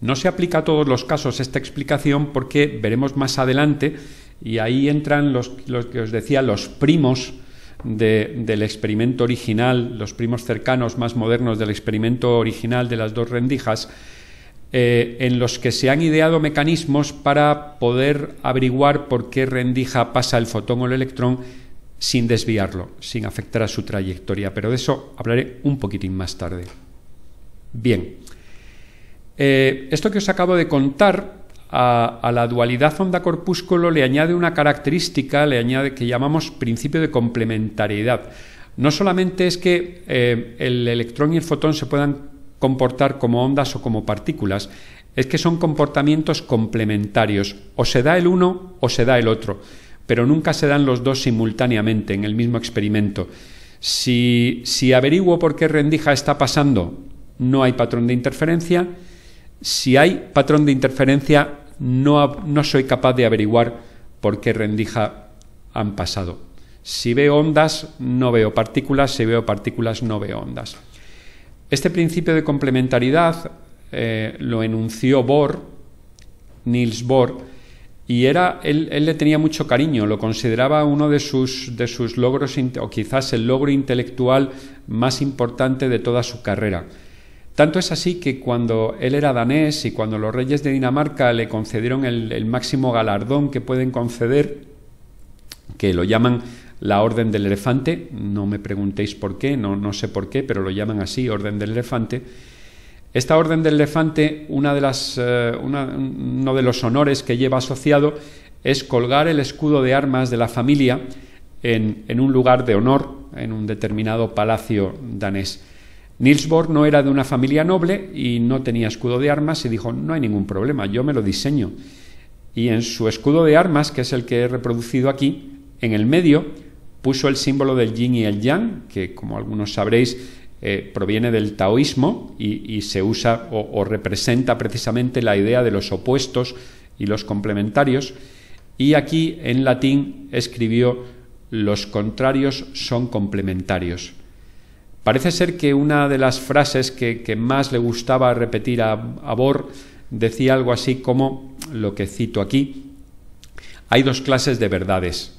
No se aplica a todos los casos esta explicación porque veremos más adelante y ahí entran los, que os decía, los primos del experimento original, los primos cercanos más modernos del experimento original de las dos rendijas, eh, en los que se han ideado mecanismos para poder averiguar por qué rendija pasa el fotón o el electrón sin desviarlo, sin afectar a su trayectoria. Pero de eso hablaré un poquitín más tarde. Bien, eh, esto que os acabo de contar a, la dualidad onda-corpúsculo le añade una característica, le añade que llamamos principio de complementariedad. No solamente es que eh, el electrón y el fotón se puedan comportar como ondas o como partículas, es que son comportamientos complementarios. O se da el uno o se da el otro, pero nunca se dan los dos simultáneamente en el mismo experimento. Si, si averiguo por qué rendija está pasando, no hay patrón de interferencia. Si hay patrón de interferencia, no soy capaz de averiguar por qué rendija han pasado. Si veo ondas, no veo partículas. Si veo partículas, no veo ondas. Este principio de complementariedad eh, lo enunció Bohr, Niels Bohr, y era, él, le tenía mucho cariño, lo consideraba uno de sus, de sus logros, o quizás el logro intelectual más importante de toda su carrera. Tanto es así que cuando él era danés y cuando los reyes de Dinamarca le concedieron el máximo galardón que pueden conceder, que lo llaman la Orden del Elefante, no me preguntéis por qué, no, sé por qué, pero lo llaman así, Orden del Elefante. Esta Orden del Elefante, una de las, eh, uno de los honores que lleva asociado es colgar el escudo de armas de la familia en, en un lugar de honor, en un determinado palacio danés. Niels no era de una familia noble y no tenía escudo de armas y dijo, no hay ningún problema, yo me lo diseño. Y en su escudo de armas, que es el que he reproducido aquí, en el medio puso el símbolo del yin y el yang, que como algunos sabréis eh, proviene del taoísmo y, se usa o, representa precisamente la idea de los opuestos y los complementarios. Y aquí en latín escribió los contrarios son complementarios. Parece ser que una de las frases que, más le gustaba repetir a, a decía algo así como lo que cito aquí, hay dos clases de verdades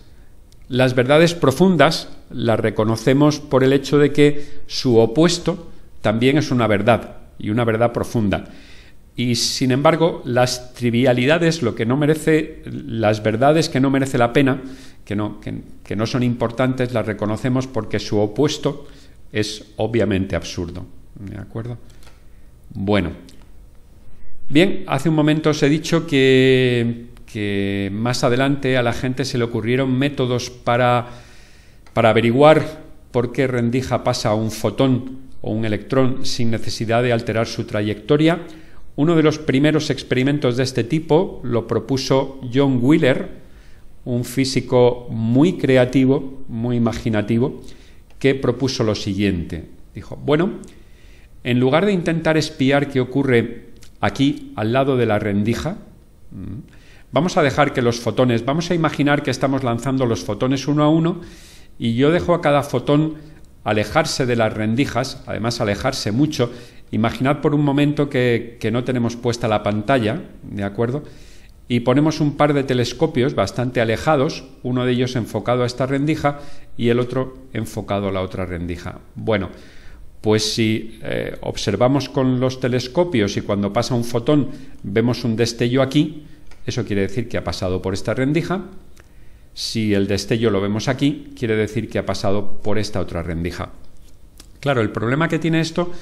las verdades profundas las reconocemos por el hecho de que su opuesto también es una verdad y una verdad profunda. Y sin embargo, las trivialidades, lo que no merece, las verdades que no merece la pena, que no, que, no son importantes, las reconocemos porque su opuesto es obviamente absurdo. ¿De acuerdo? Bueno. Bien, hace un momento os he dicho que que más adelante a la gente se le ocurrieron métodos para, para averiguar por qué rendija pasa un fotón o un electrón sin necesidad de alterar su trayectoria. Uno de los primeros experimentos de este tipo lo propuso John Wheeler, un físico muy creativo, muy imaginativo, que propuso lo siguiente. Dijo, bueno, en lugar de intentar espiar qué ocurre aquí al lado de la rendija, mm, Vamos a dejar que los fotones, vamos a imaginar que estamos lanzando los fotones uno a uno y yo dejo a cada fotón alejarse de las rendijas, además alejarse mucho. Imaginad por un momento que, no tenemos puesta la pantalla, ¿de acuerdo? y ponemos un par de telescopios bastante alejados, uno de ellos enfocado a esta rendija y el otro enfocado a la otra rendija. Bueno, pues si eh, observamos con los telescopios y cuando pasa un fotón vemos un destello aquí, eso quiere decir que ha pasado por esta rendija. Si el destello lo vemos aquí, quiere decir que ha pasado por esta otra rendija. Claro, el problema que tiene esto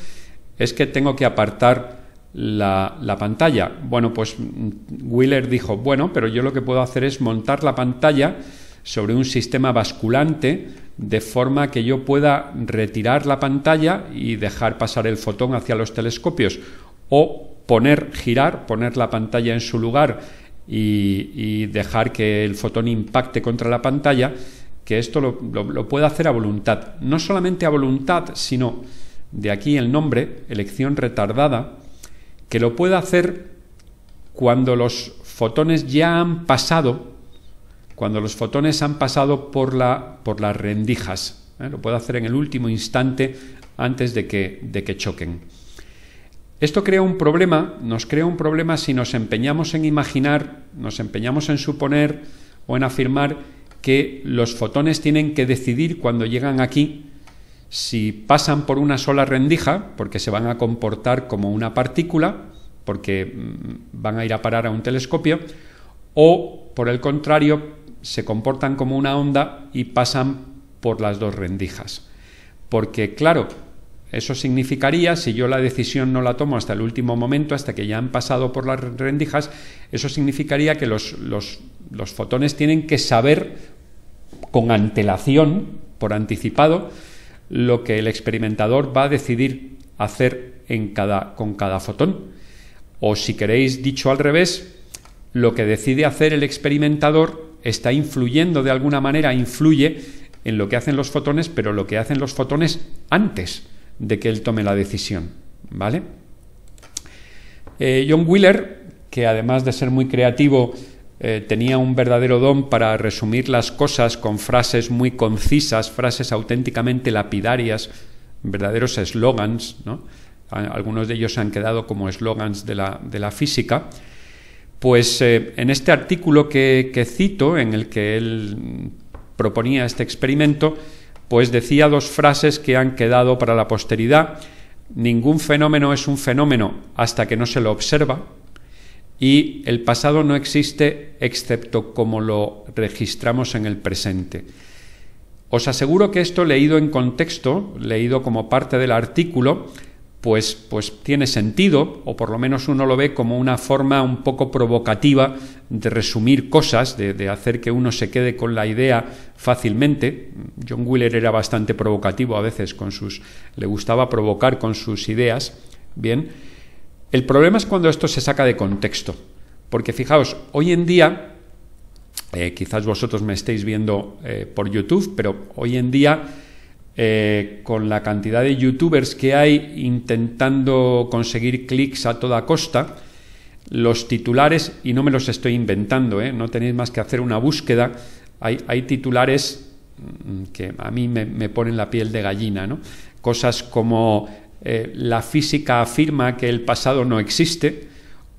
es que tengo que apartar la, pantalla. Bueno, pues mm, Wheeler dijo, bueno, pero yo lo que puedo hacer es montar la pantalla sobre un sistema basculante de forma que yo pueda retirar la pantalla y dejar pasar el fotón hacia los telescopios o poner, girar, poner la pantalla en su lugar y, dejar que el fotón impacte contra la pantalla, que esto lo, lo, hacer a voluntad. No solamente a voluntad, sino de aquí el nombre, elección retardada, que lo puede hacer cuando los fotones ya han pasado, cuando los fotones han pasado por, la, por las rendijas. ¿eh? Lo puede hacer en el último instante antes de que, de que choquen. Esto crea un problema, nos crea un problema si nos empeñamos en imaginar, nos empeñamos en suponer o en afirmar que los fotones tienen que decidir cuando llegan aquí si pasan por una sola rendija, porque se van a comportar como una partícula, porque mm, van a ir a parar a un telescopio, o por el contrario, se comportan como una onda y pasan por las dos rendijas. Porque claro, eso significaría, si yo la decisión no la tomo hasta el último momento, hasta que ya han pasado por las rendijas, eso significaría que los, fotones tienen que saber con antelación, por anticipado, lo que el experimentador va a decidir hacer con cada fotón. O si queréis, dicho al revés, lo que decide hacer el experimentador está influyendo de alguna manera, influye en lo que hacen los fotones, pero lo que hacen los fotones antes de que él tome la decisión. ¿Vale? Eh, John Wheeler, que además de ser muy creativo, eh, tenía un verdadero don para resumir las cosas con frases muy concisas, frases auténticamente lapidarias, verdaderos eslogans, algunos de ellos se han quedado como eslogans de la, física, pues eh, en este artículo que, cito, en el que él proponía este experimento, pues decía dos frases que han quedado para la posteridad. Ningún fenómeno es un fenómeno hasta que no se lo observa y el pasado no existe excepto como lo registramos en el presente. Os aseguro que esto leído en contexto, leído como parte del artículo, pues, pues, tiene sentido, o por lo menos uno lo ve como una forma un poco provocativa de resumir cosas, de, hacer que uno se quede con la idea fácilmente. John Wheeler era bastante provocativo a veces con sus. le gustaba provocar con sus ideas. Bien. El problema es cuando esto se saca de contexto. Porque fijaos, hoy en día eh, quizás vosotros me estéis viendo eh, por YouTube, pero hoy en día eh, con la cantidad de youtubers que hay intentando conseguir clics a toda costa, los titulares, y no me los estoy inventando, eh, no tenéis más que hacer una búsqueda, hay, titulares mm, que a mí me, ponen la piel de gallina, Cosas como eh, la física afirma que el pasado no existe,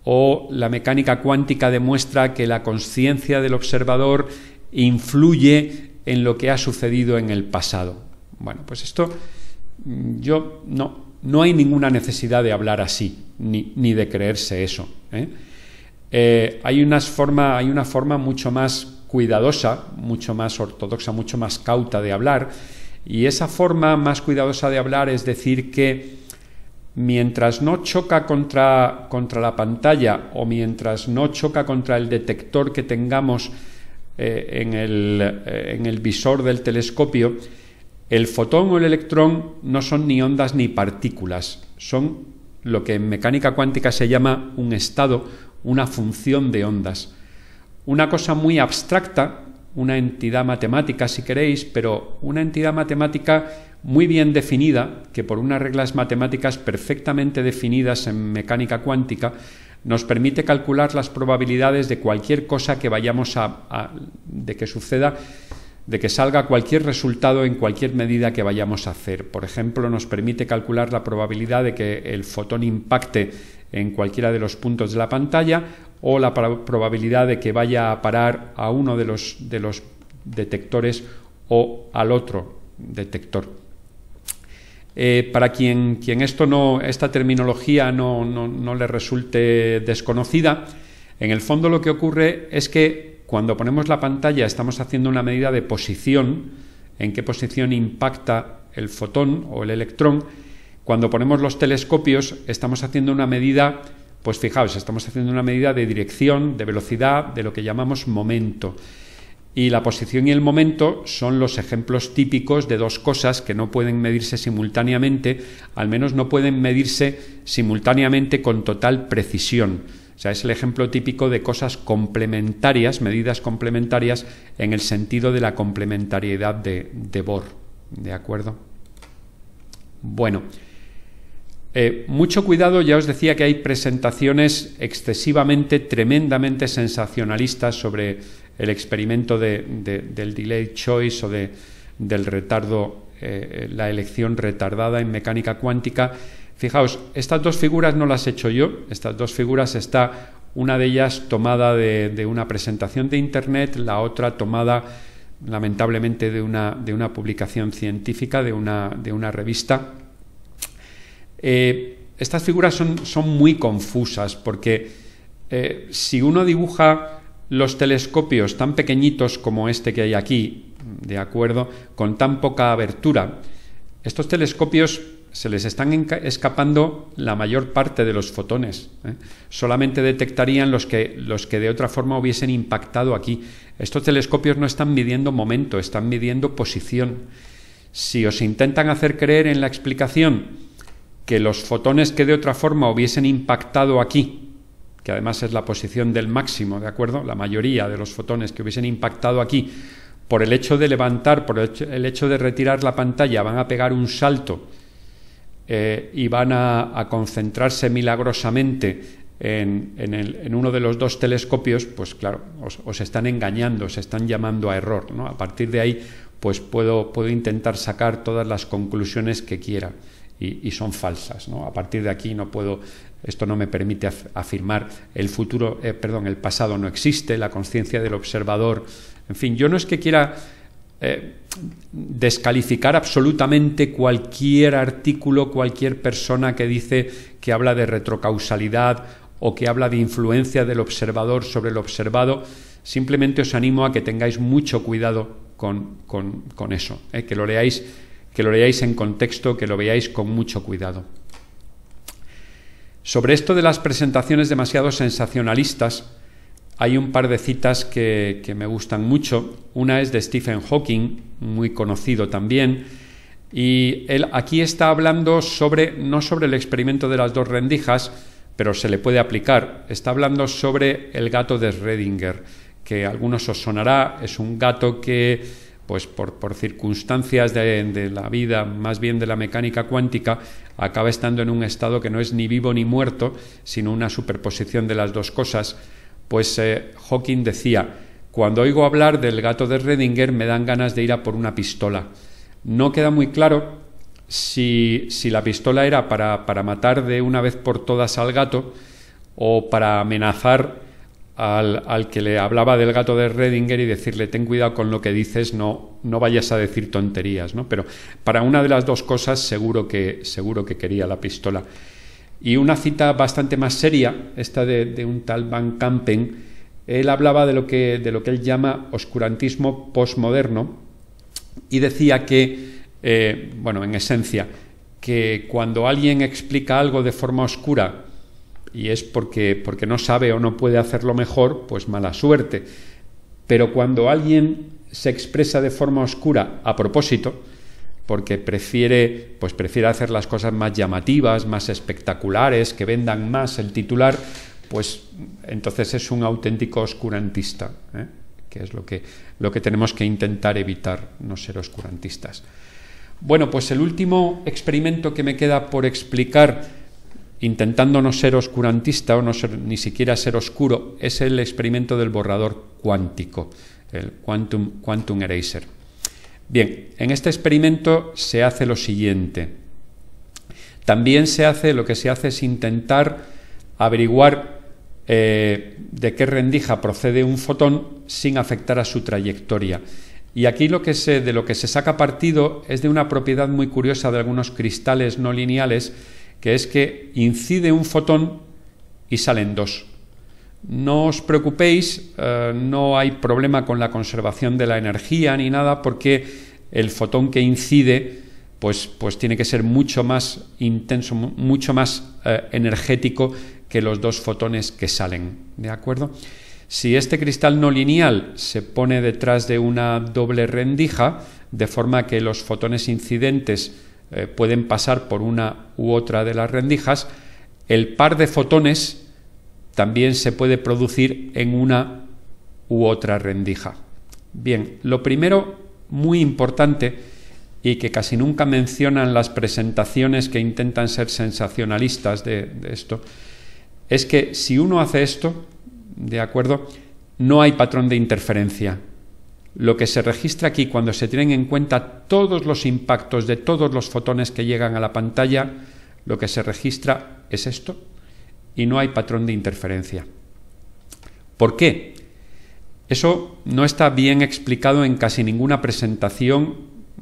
o la mecánica cuántica demuestra que la conciencia del observador influye en lo que ha sucedido en el pasado. Bueno, pues esto mm, yo no, no hay ninguna necesidad de hablar así, ni, ni de creerse eso. ¿eh? Eh, hay, forma, hay, una forma mucho más cuidadosa, mucho más ortodoxa, mucho más cauta de hablar, y esa forma más cuidadosa de hablar es decir que mientras no choca contra, contra la pantalla o mientras no choca contra el detector que tengamos eh, en, el, en el visor del telescopio, el fotón o el electrón no son ni ondas ni partículas, son lo que en mecánica cuántica se llama un estado, una función de ondas. Una cosa muy abstracta, una entidad matemática si queréis, pero una entidad matemática muy bien definida, que por unas reglas matemáticas perfectamente definidas en mecánica cuántica, nos permite calcular las probabilidades de cualquier cosa que vayamos a, de que suceda de que salga cualquier resultado en cualquier medida que vayamos a hacer. Por ejemplo, nos permite calcular la probabilidad de que el fotón impacte en cualquiera de los puntos de la pantalla o la probabilidad de que vaya a parar a uno de los, de los detectores o al otro detector. Eh, para quien, quien, esto no, esta terminología no, no le resulte desconocida, en el fondo lo que ocurre es que cuando ponemos la pantalla estamos haciendo una medida de posición, en qué posición impacta el fotón o el electrón. Cuando ponemos los telescopios estamos haciendo una medida, pues fijaos, estamos haciendo una medida de dirección, de velocidad, de lo que llamamos momento. Y la posición y el momento son los ejemplos típicos de dos cosas que no pueden medirse simultáneamente, al menos no pueden medirse simultáneamente con total precisión. O sea, es el ejemplo típico de cosas complementarias, medidas complementarias en el sentido de la complementariedad de, de Bohr. ¿De acuerdo? Bueno, eh, mucho cuidado, ya os decía que hay presentaciones excesivamente, tremendamente sensacionalistas sobre el experimento del delay choice o de, del retardo, eh, la elección retardada en mecánica cuántica Fijaos, estas dos figuras no las he hecho yo, estas dos figuras está una de ellas tomada de, una presentación de Internet, la otra tomada lamentablemente de una, de una publicación científica, de una, de una revista. Eh, estas figuras son, son, muy confusas porque eh, si uno dibuja los telescopios tan pequeñitos como este que hay aquí, de acuerdo, con tan poca abertura, estos telescopios se les están escapando la mayor parte de los fotones. ¿eh? Solamente detectarían los que, los que de otra forma hubiesen impactado aquí. Estos telescopios no están midiendo momento, están midiendo posición. Si os intentan hacer creer en la explicación que los fotones que de otra forma hubiesen impactado aquí, que además es la posición del máximo, ¿de acuerdo? La mayoría de los fotones que hubiesen impactado aquí, por el hecho de levantar, por el hecho de retirar la pantalla, van a pegar un salto eh, y van a, concentrarse milagrosamente en, uno de los dos telescopios, pues claro, os, están engañando, os están llamando a error. ¿no? A partir de ahí, pues puedo, puedo intentar sacar todas las conclusiones que quiera y, son falsas. ¿no? A partir de aquí no puedo, esto no me permite afirmar el futuro, eh, perdón, el pasado no existe, la conciencia del observador. En fin, yo no es que quiera eh, descalificar absolutamente cualquier artículo, cualquier persona que dice que habla de retrocausalidad o que habla de influencia del observador sobre el observado, simplemente os animo a que tengáis mucho cuidado con, eso, eh, que, lo leáis, que lo leáis en contexto, que lo veáis con mucho cuidado. Sobre esto de las presentaciones demasiado sensacionalistas, hay un par de citas que, me gustan mucho. Una es de Stephen Hawking, muy conocido también, y él aquí está hablando sobre, no sobre el experimento de las dos rendijas, pero se le puede aplicar. Está hablando sobre el gato de Schrödinger, que a algunos os sonará, es un gato que, pues por, circunstancias de la vida, más bien de la mecánica cuántica, acaba estando en un estado que no es ni vivo ni muerto, sino una superposición de las dos cosas pues eh, Hawking decía, cuando oigo hablar del gato de Redinger me dan ganas de ir a por una pistola. No queda muy claro si, si la pistola era para, para, matar de una vez por todas al gato o para amenazar al, al, que le hablaba del gato de Redinger y decirle ten cuidado con lo que dices, no, no vayas a decir tonterías, ¿no? Pero para una de las dos cosas seguro que, seguro que quería la pistola. Y una cita bastante más seria, esta de, un tal Van Campen, él hablaba de lo que, él llama oscurantismo postmoderno y decía que, eh, bueno, en esencia, que cuando alguien explica algo de forma oscura y es porque, porque no sabe o no puede hacerlo mejor, pues mala suerte. Pero cuando alguien se expresa de forma oscura a propósito, porque prefiere, pues prefiere hacer las cosas más llamativas, más espectaculares, que vendan más el titular, pues entonces es un auténtico oscurantista, ¿eh? que es lo que, tenemos que intentar evitar, no ser oscurantistas. Bueno, pues el último experimento que me queda por explicar, intentando no ser oscurantista o no ser, ni siquiera ser oscuro, es el experimento del borrador cuántico, el quantum eraser. Bien, en este experimento se hace lo siguiente. También se hace, lo que se hace es intentar averiguar eh, de qué rendija procede un fotón sin afectar a su trayectoria. Y aquí lo que de lo que se saca partido es de una propiedad muy curiosa de algunos cristales no lineales, que es que incide un fotón y salen dos. No os preocupéis, eh, no hay problema con la conservación de la energía ni nada, porque el fotón que incide pues, pues tiene que ser mucho más intenso, mucho más eh, energético que los dos fotones que salen. ¿De acuerdo? Si este cristal no lineal se pone detrás de una doble rendija, de forma que los fotones incidentes eh, pueden pasar por una u otra de las rendijas, el par de fotones también se puede producir en una u otra rendija. Bien, lo primero, muy importante, y que casi nunca mencionan las presentaciones que intentan ser sensacionalistas de, esto, es que si uno hace esto, ¿de acuerdo? No hay patrón de interferencia. Lo que se registra aquí cuando se tienen en cuenta todos los impactos de todos los fotones que llegan a la pantalla, lo que se registra es esto, y no hay patrón de interferencia. ¿Por qué? Eso no está bien explicado en casi ninguna presentación,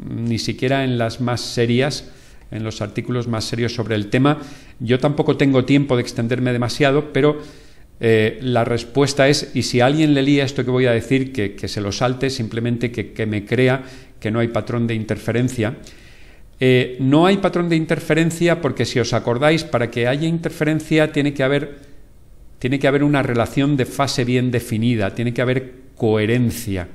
ni siquiera en las más serias, en los artículos más serios sobre el tema. Yo tampoco tengo tiempo de extenderme demasiado, pero eh, la respuesta es, y si alguien le lía esto que voy a decir, que, se lo salte, simplemente que me crea que no hay patrón de interferencia. Eh, no hay patrón de interferencia porque si os acordáis, para que haya interferencia tiene que haber tiene que haber una relación de fase bien definida, tiene que haber coherencia.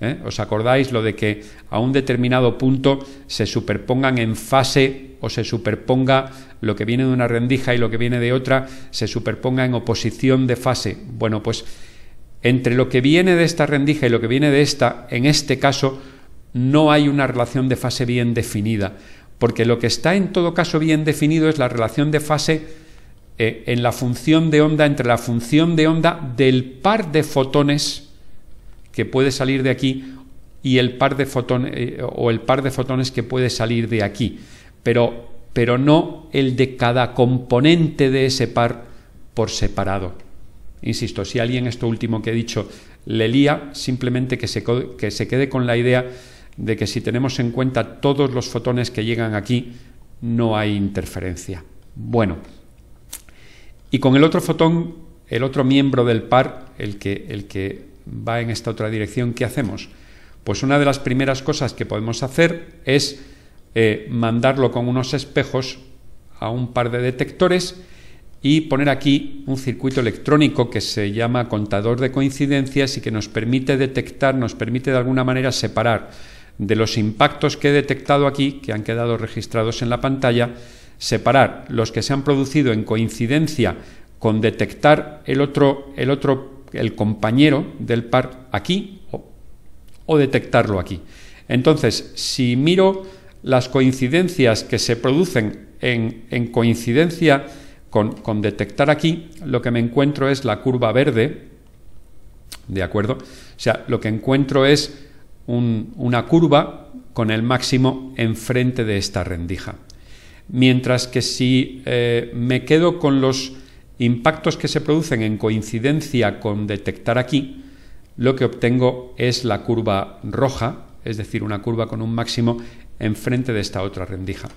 ¿eh? ¿Os acordáis lo de que a un determinado punto se superpongan en fase o se superponga lo que viene de una rendija y lo que viene de otra, se superponga en oposición de fase? Bueno, pues entre lo que viene de esta rendija y lo que viene de esta, en este caso, no hay una relación de fase bien definida, porque lo que está en todo caso bien definido es la relación de fase eh, en la función de onda entre la función de onda del par de fotones que puede salir de aquí y el par de fotones eh, o el par de fotones que puede salir de aquí, pero pero no el de cada componente de ese par por separado. Insisto, si alguien esto último que he dicho le lía, simplemente que se, que se quede con la idea de que si tenemos en cuenta todos los fotones que llegan aquí, no hay interferencia. Bueno, y con el otro fotón, el otro miembro del par, el que, va en esta otra dirección, ¿qué hacemos? Pues una de las primeras cosas que podemos hacer es eh, mandarlo con unos espejos a un par de detectores y poner aquí un circuito electrónico que se llama contador de coincidencias y que nos permite detectar, nos permite de alguna manera separar de los impactos que he detectado aquí, que han quedado registrados en la pantalla, separar los que se han producido en coincidencia con detectar el otro, el otro, el compañero del par aquí o, detectarlo aquí. Entonces, si miro las coincidencias que se producen en, coincidencia con, con, detectar aquí, lo que me encuentro es la curva verde, ¿de acuerdo? O sea, lo que encuentro es una curva con el máximo enfrente de esta rendija. Mientras que si eh, me quedo con los impactos que se producen en coincidencia con detectar aquí, lo que obtengo es la curva roja, es decir, una curva con un máximo enfrente de esta otra rendija.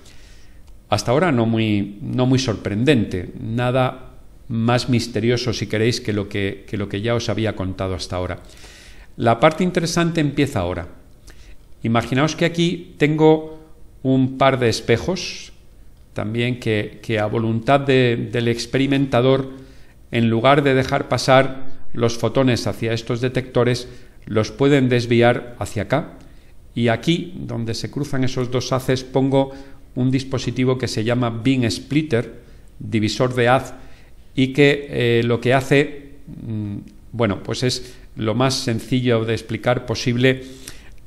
Hasta ahora no muy, no muy sorprendente, nada más misterioso si queréis que lo que ya os había contado hasta ahora. La parte interesante empieza ahora. Imaginaos que aquí tengo un par de espejos, también que, a voluntad del experimentador, en lugar de dejar pasar los fotones hacia estos detectores, los pueden desviar hacia acá. Y aquí, donde se cruzan esos dos haces, pongo un dispositivo que se llama Beam Splitter, divisor de haz, y que eh, lo que hace, mm, bueno, pues es lo más sencillo de explicar posible,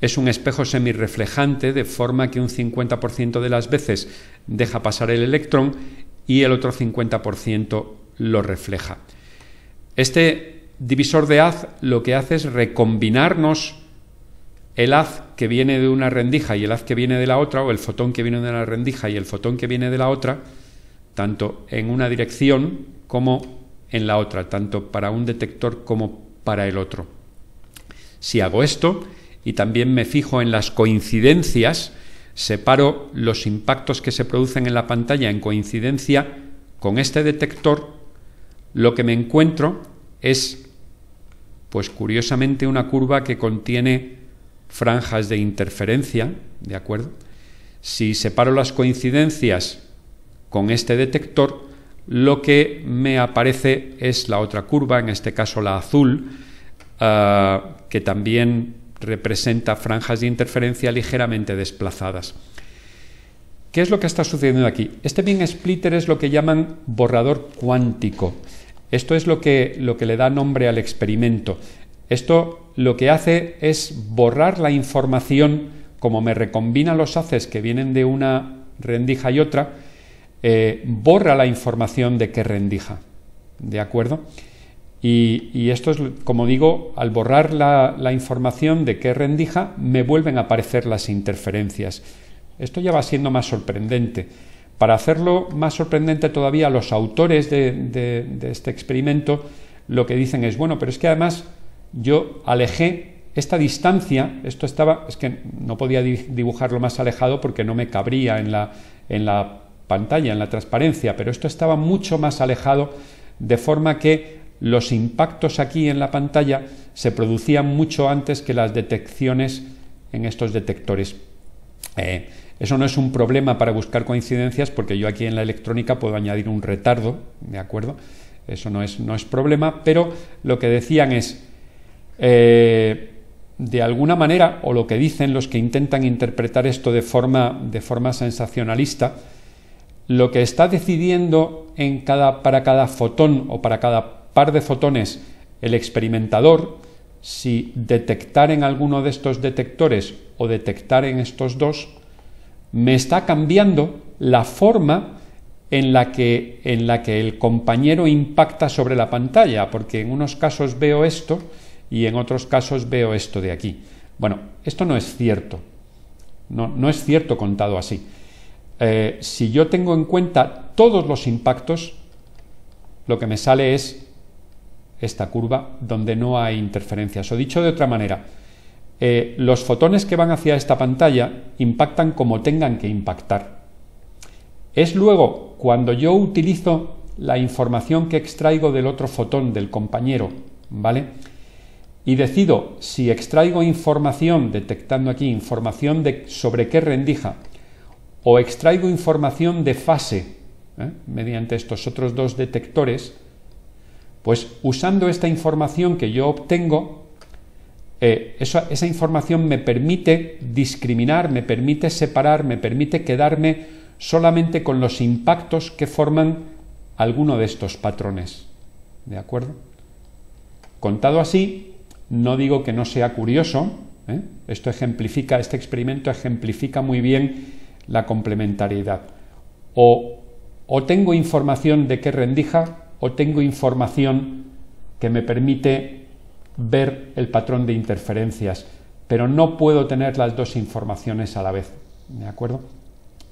es un espejo semirreflejante de forma que un 50% de las veces deja pasar el electrón y el otro 50% lo refleja. Este divisor de haz lo que hace es recombinarnos el haz que viene de una rendija y el haz que viene de la otra, o el fotón que viene de la rendija y el fotón que viene de la otra, tanto en una dirección como en la otra, tanto para un detector como para el otro. Si hago esto y también me fijo en las coincidencias, separo los impactos que se producen en la pantalla en coincidencia con este detector, lo que me encuentro es, pues curiosamente, una curva que contiene franjas de interferencia, ¿de acuerdo? Si separo las coincidencias con este detector, lo que me aparece es la otra curva, en este caso la azul, ah, que también representa franjas de interferencia ligeramente desplazadas. ¿Qué es lo que está sucediendo aquí? Este bien splitter es lo que llaman borrador cuántico. Esto es lo que, lo que le da nombre al experimento. Esto lo que hace es borrar la información, como me recombina los haces que vienen de una rendija y otra, eh, borra la información de que rendija. ¿De acuerdo? Y, esto es, como digo, al borrar la, información de qué rendija, me vuelven a aparecer las interferencias. Esto ya va siendo más sorprendente. Para hacerlo más sorprendente todavía, los autores de, este experimento lo que dicen es, bueno, pero es que además yo alejé esta distancia, esto estaba, es que no podía dibujarlo más alejado porque no me cabría en la, en la pantalla, en la transparencia, pero esto estaba mucho más alejado, de forma que los impactos aquí en la pantalla se producían mucho antes que las detecciones en estos detectores. Eh, eso no es un problema para buscar coincidencias porque yo aquí en la electrónica puedo añadir un retardo, ¿de acuerdo? Eso no es, no es problema, pero lo que decían es, eh, de alguna manera, o lo que dicen los que intentan interpretar esto de forma, de forma sensacionalista, lo que está decidiendo para cada fotón o para cada par de fotones el experimentador, si detectar en alguno de estos detectores o detectar en estos dos, me está cambiando la forma en la, que, en la que el compañero impacta sobre la pantalla, porque en unos casos veo esto y en otros casos veo esto de aquí. Bueno, esto no es cierto. No, no es cierto contado así. Eh, si yo tengo en cuenta todos los impactos, lo que me sale es esta curva donde no hay interferencias. O dicho de otra manera, eh, los fotones que van hacia esta pantalla impactan como tengan que impactar. Es luego cuando yo utilizo la información que extraigo del otro fotón, del compañero, ¿vale? Y decido si extraigo información, detectando aquí información sobre qué rendija o extraigo información de fase ¿eh? mediante estos otros dos detectores, pues usando esta información que yo obtengo, eh, esa, información me permite discriminar, me permite separar, me permite quedarme solamente con los impactos que forman alguno de estos patrones. ¿De acuerdo? Contado así, no digo que no sea curioso, ¿eh? esto ejemplifica, este experimento ejemplifica muy bien la complementariedad. O, tengo información de qué rendija o tengo información que me permite ver el patrón de interferencias, pero no puedo tener las dos informaciones a la vez. ¿De acuerdo?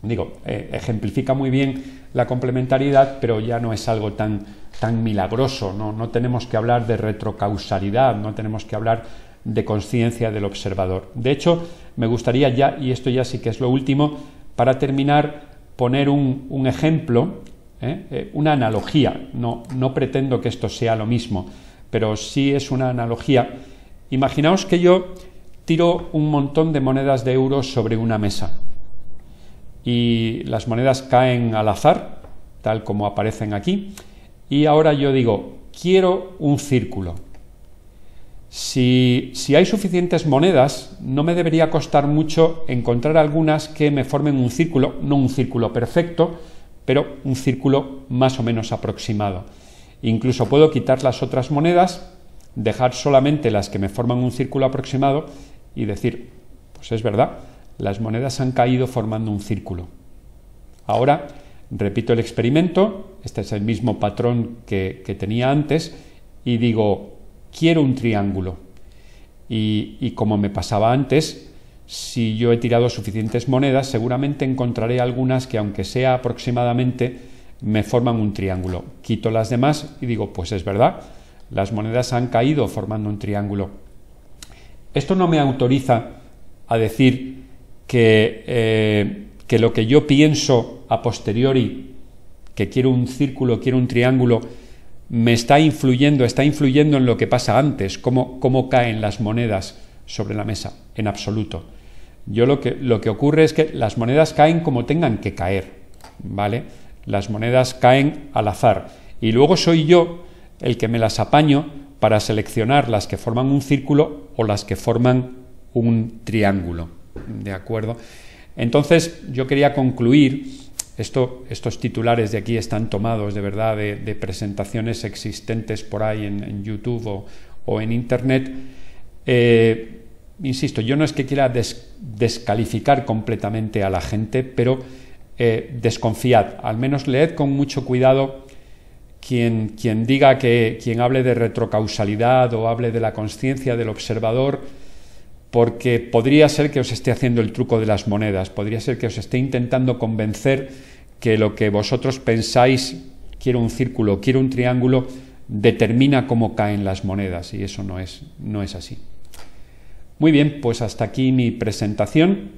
Digo, eh, ejemplifica muy bien la complementariedad, pero ya no es algo tan, tan milagroso. ¿no? no tenemos que hablar de retrocausalidad, no tenemos que hablar de conciencia del observador. De hecho, me gustaría ya, y esto ya sí que es lo último, para terminar, poner un, ejemplo, ¿eh? Eh, una analogía. No, no pretendo que esto sea lo mismo, pero sí es una analogía. Imaginaos que yo tiro un montón de monedas de euros sobre una mesa y las monedas caen al azar, tal como aparecen aquí, y ahora yo digo, quiero un círculo. Si, hay suficientes monedas, no me debería costar mucho encontrar algunas que me formen un círculo, no un círculo perfecto, pero un círculo más o menos aproximado. Incluso puedo quitar las otras monedas, dejar solamente las que me forman un círculo aproximado y decir, pues es verdad, las monedas han caído formando un círculo. Ahora repito el experimento, este es el mismo patrón que tenía antes, y digo, quiero un triángulo. Y, como me pasaba antes, si yo he tirado suficientes monedas, seguramente encontraré algunas que, aunque sea aproximadamente, me forman un triángulo. Quito las demás y digo, pues es verdad, las monedas han caído formando un triángulo. Esto no me autoriza a decir que, eh, que lo que yo pienso a posteriori, que quiero un círculo, quiero un triángulo, me está influyendo, está influyendo en lo que pasa antes, cómo, cómo caen las monedas sobre la mesa, en absoluto. Yo lo que, lo que ocurre es que las monedas caen como tengan que caer, ¿vale? Las monedas caen al azar. Y luego soy yo el que me las apaño para seleccionar las que forman un círculo o las que forman un triángulo. ¿De acuerdo? Entonces, yo quería concluir estos titulares de aquí están tomados de verdad de, presentaciones existentes por ahí en, YouTube o, en Internet. Eh, insisto, yo no es que quiera descalificar completamente a la gente, pero eh, desconfiad, al menos leed con mucho cuidado quien, quien diga que quien hable de retrocausalidad o hable de la conciencia del observador, porque podría ser que os esté haciendo el truco de las monedas, podría ser que os esté intentando convencer que lo que vosotros pensáis, quiero un círculo, quiero un triángulo, determina cómo caen las monedas y eso no es, así. Muy bien, pues hasta aquí mi presentación.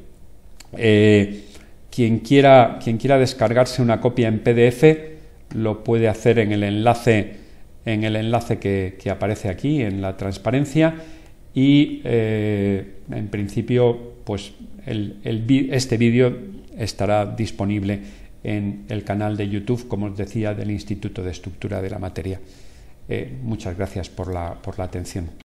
Eh, quien, quiera, descargarse una copia en PDF lo puede hacer en el enlace, en el enlace que aparece aquí en la transparencia y eh, en principio pues este vídeo estará disponible en el canal de YouTube, como os decía, del Instituto de Estructura de la Materia. Eh, muchas gracias por la atención.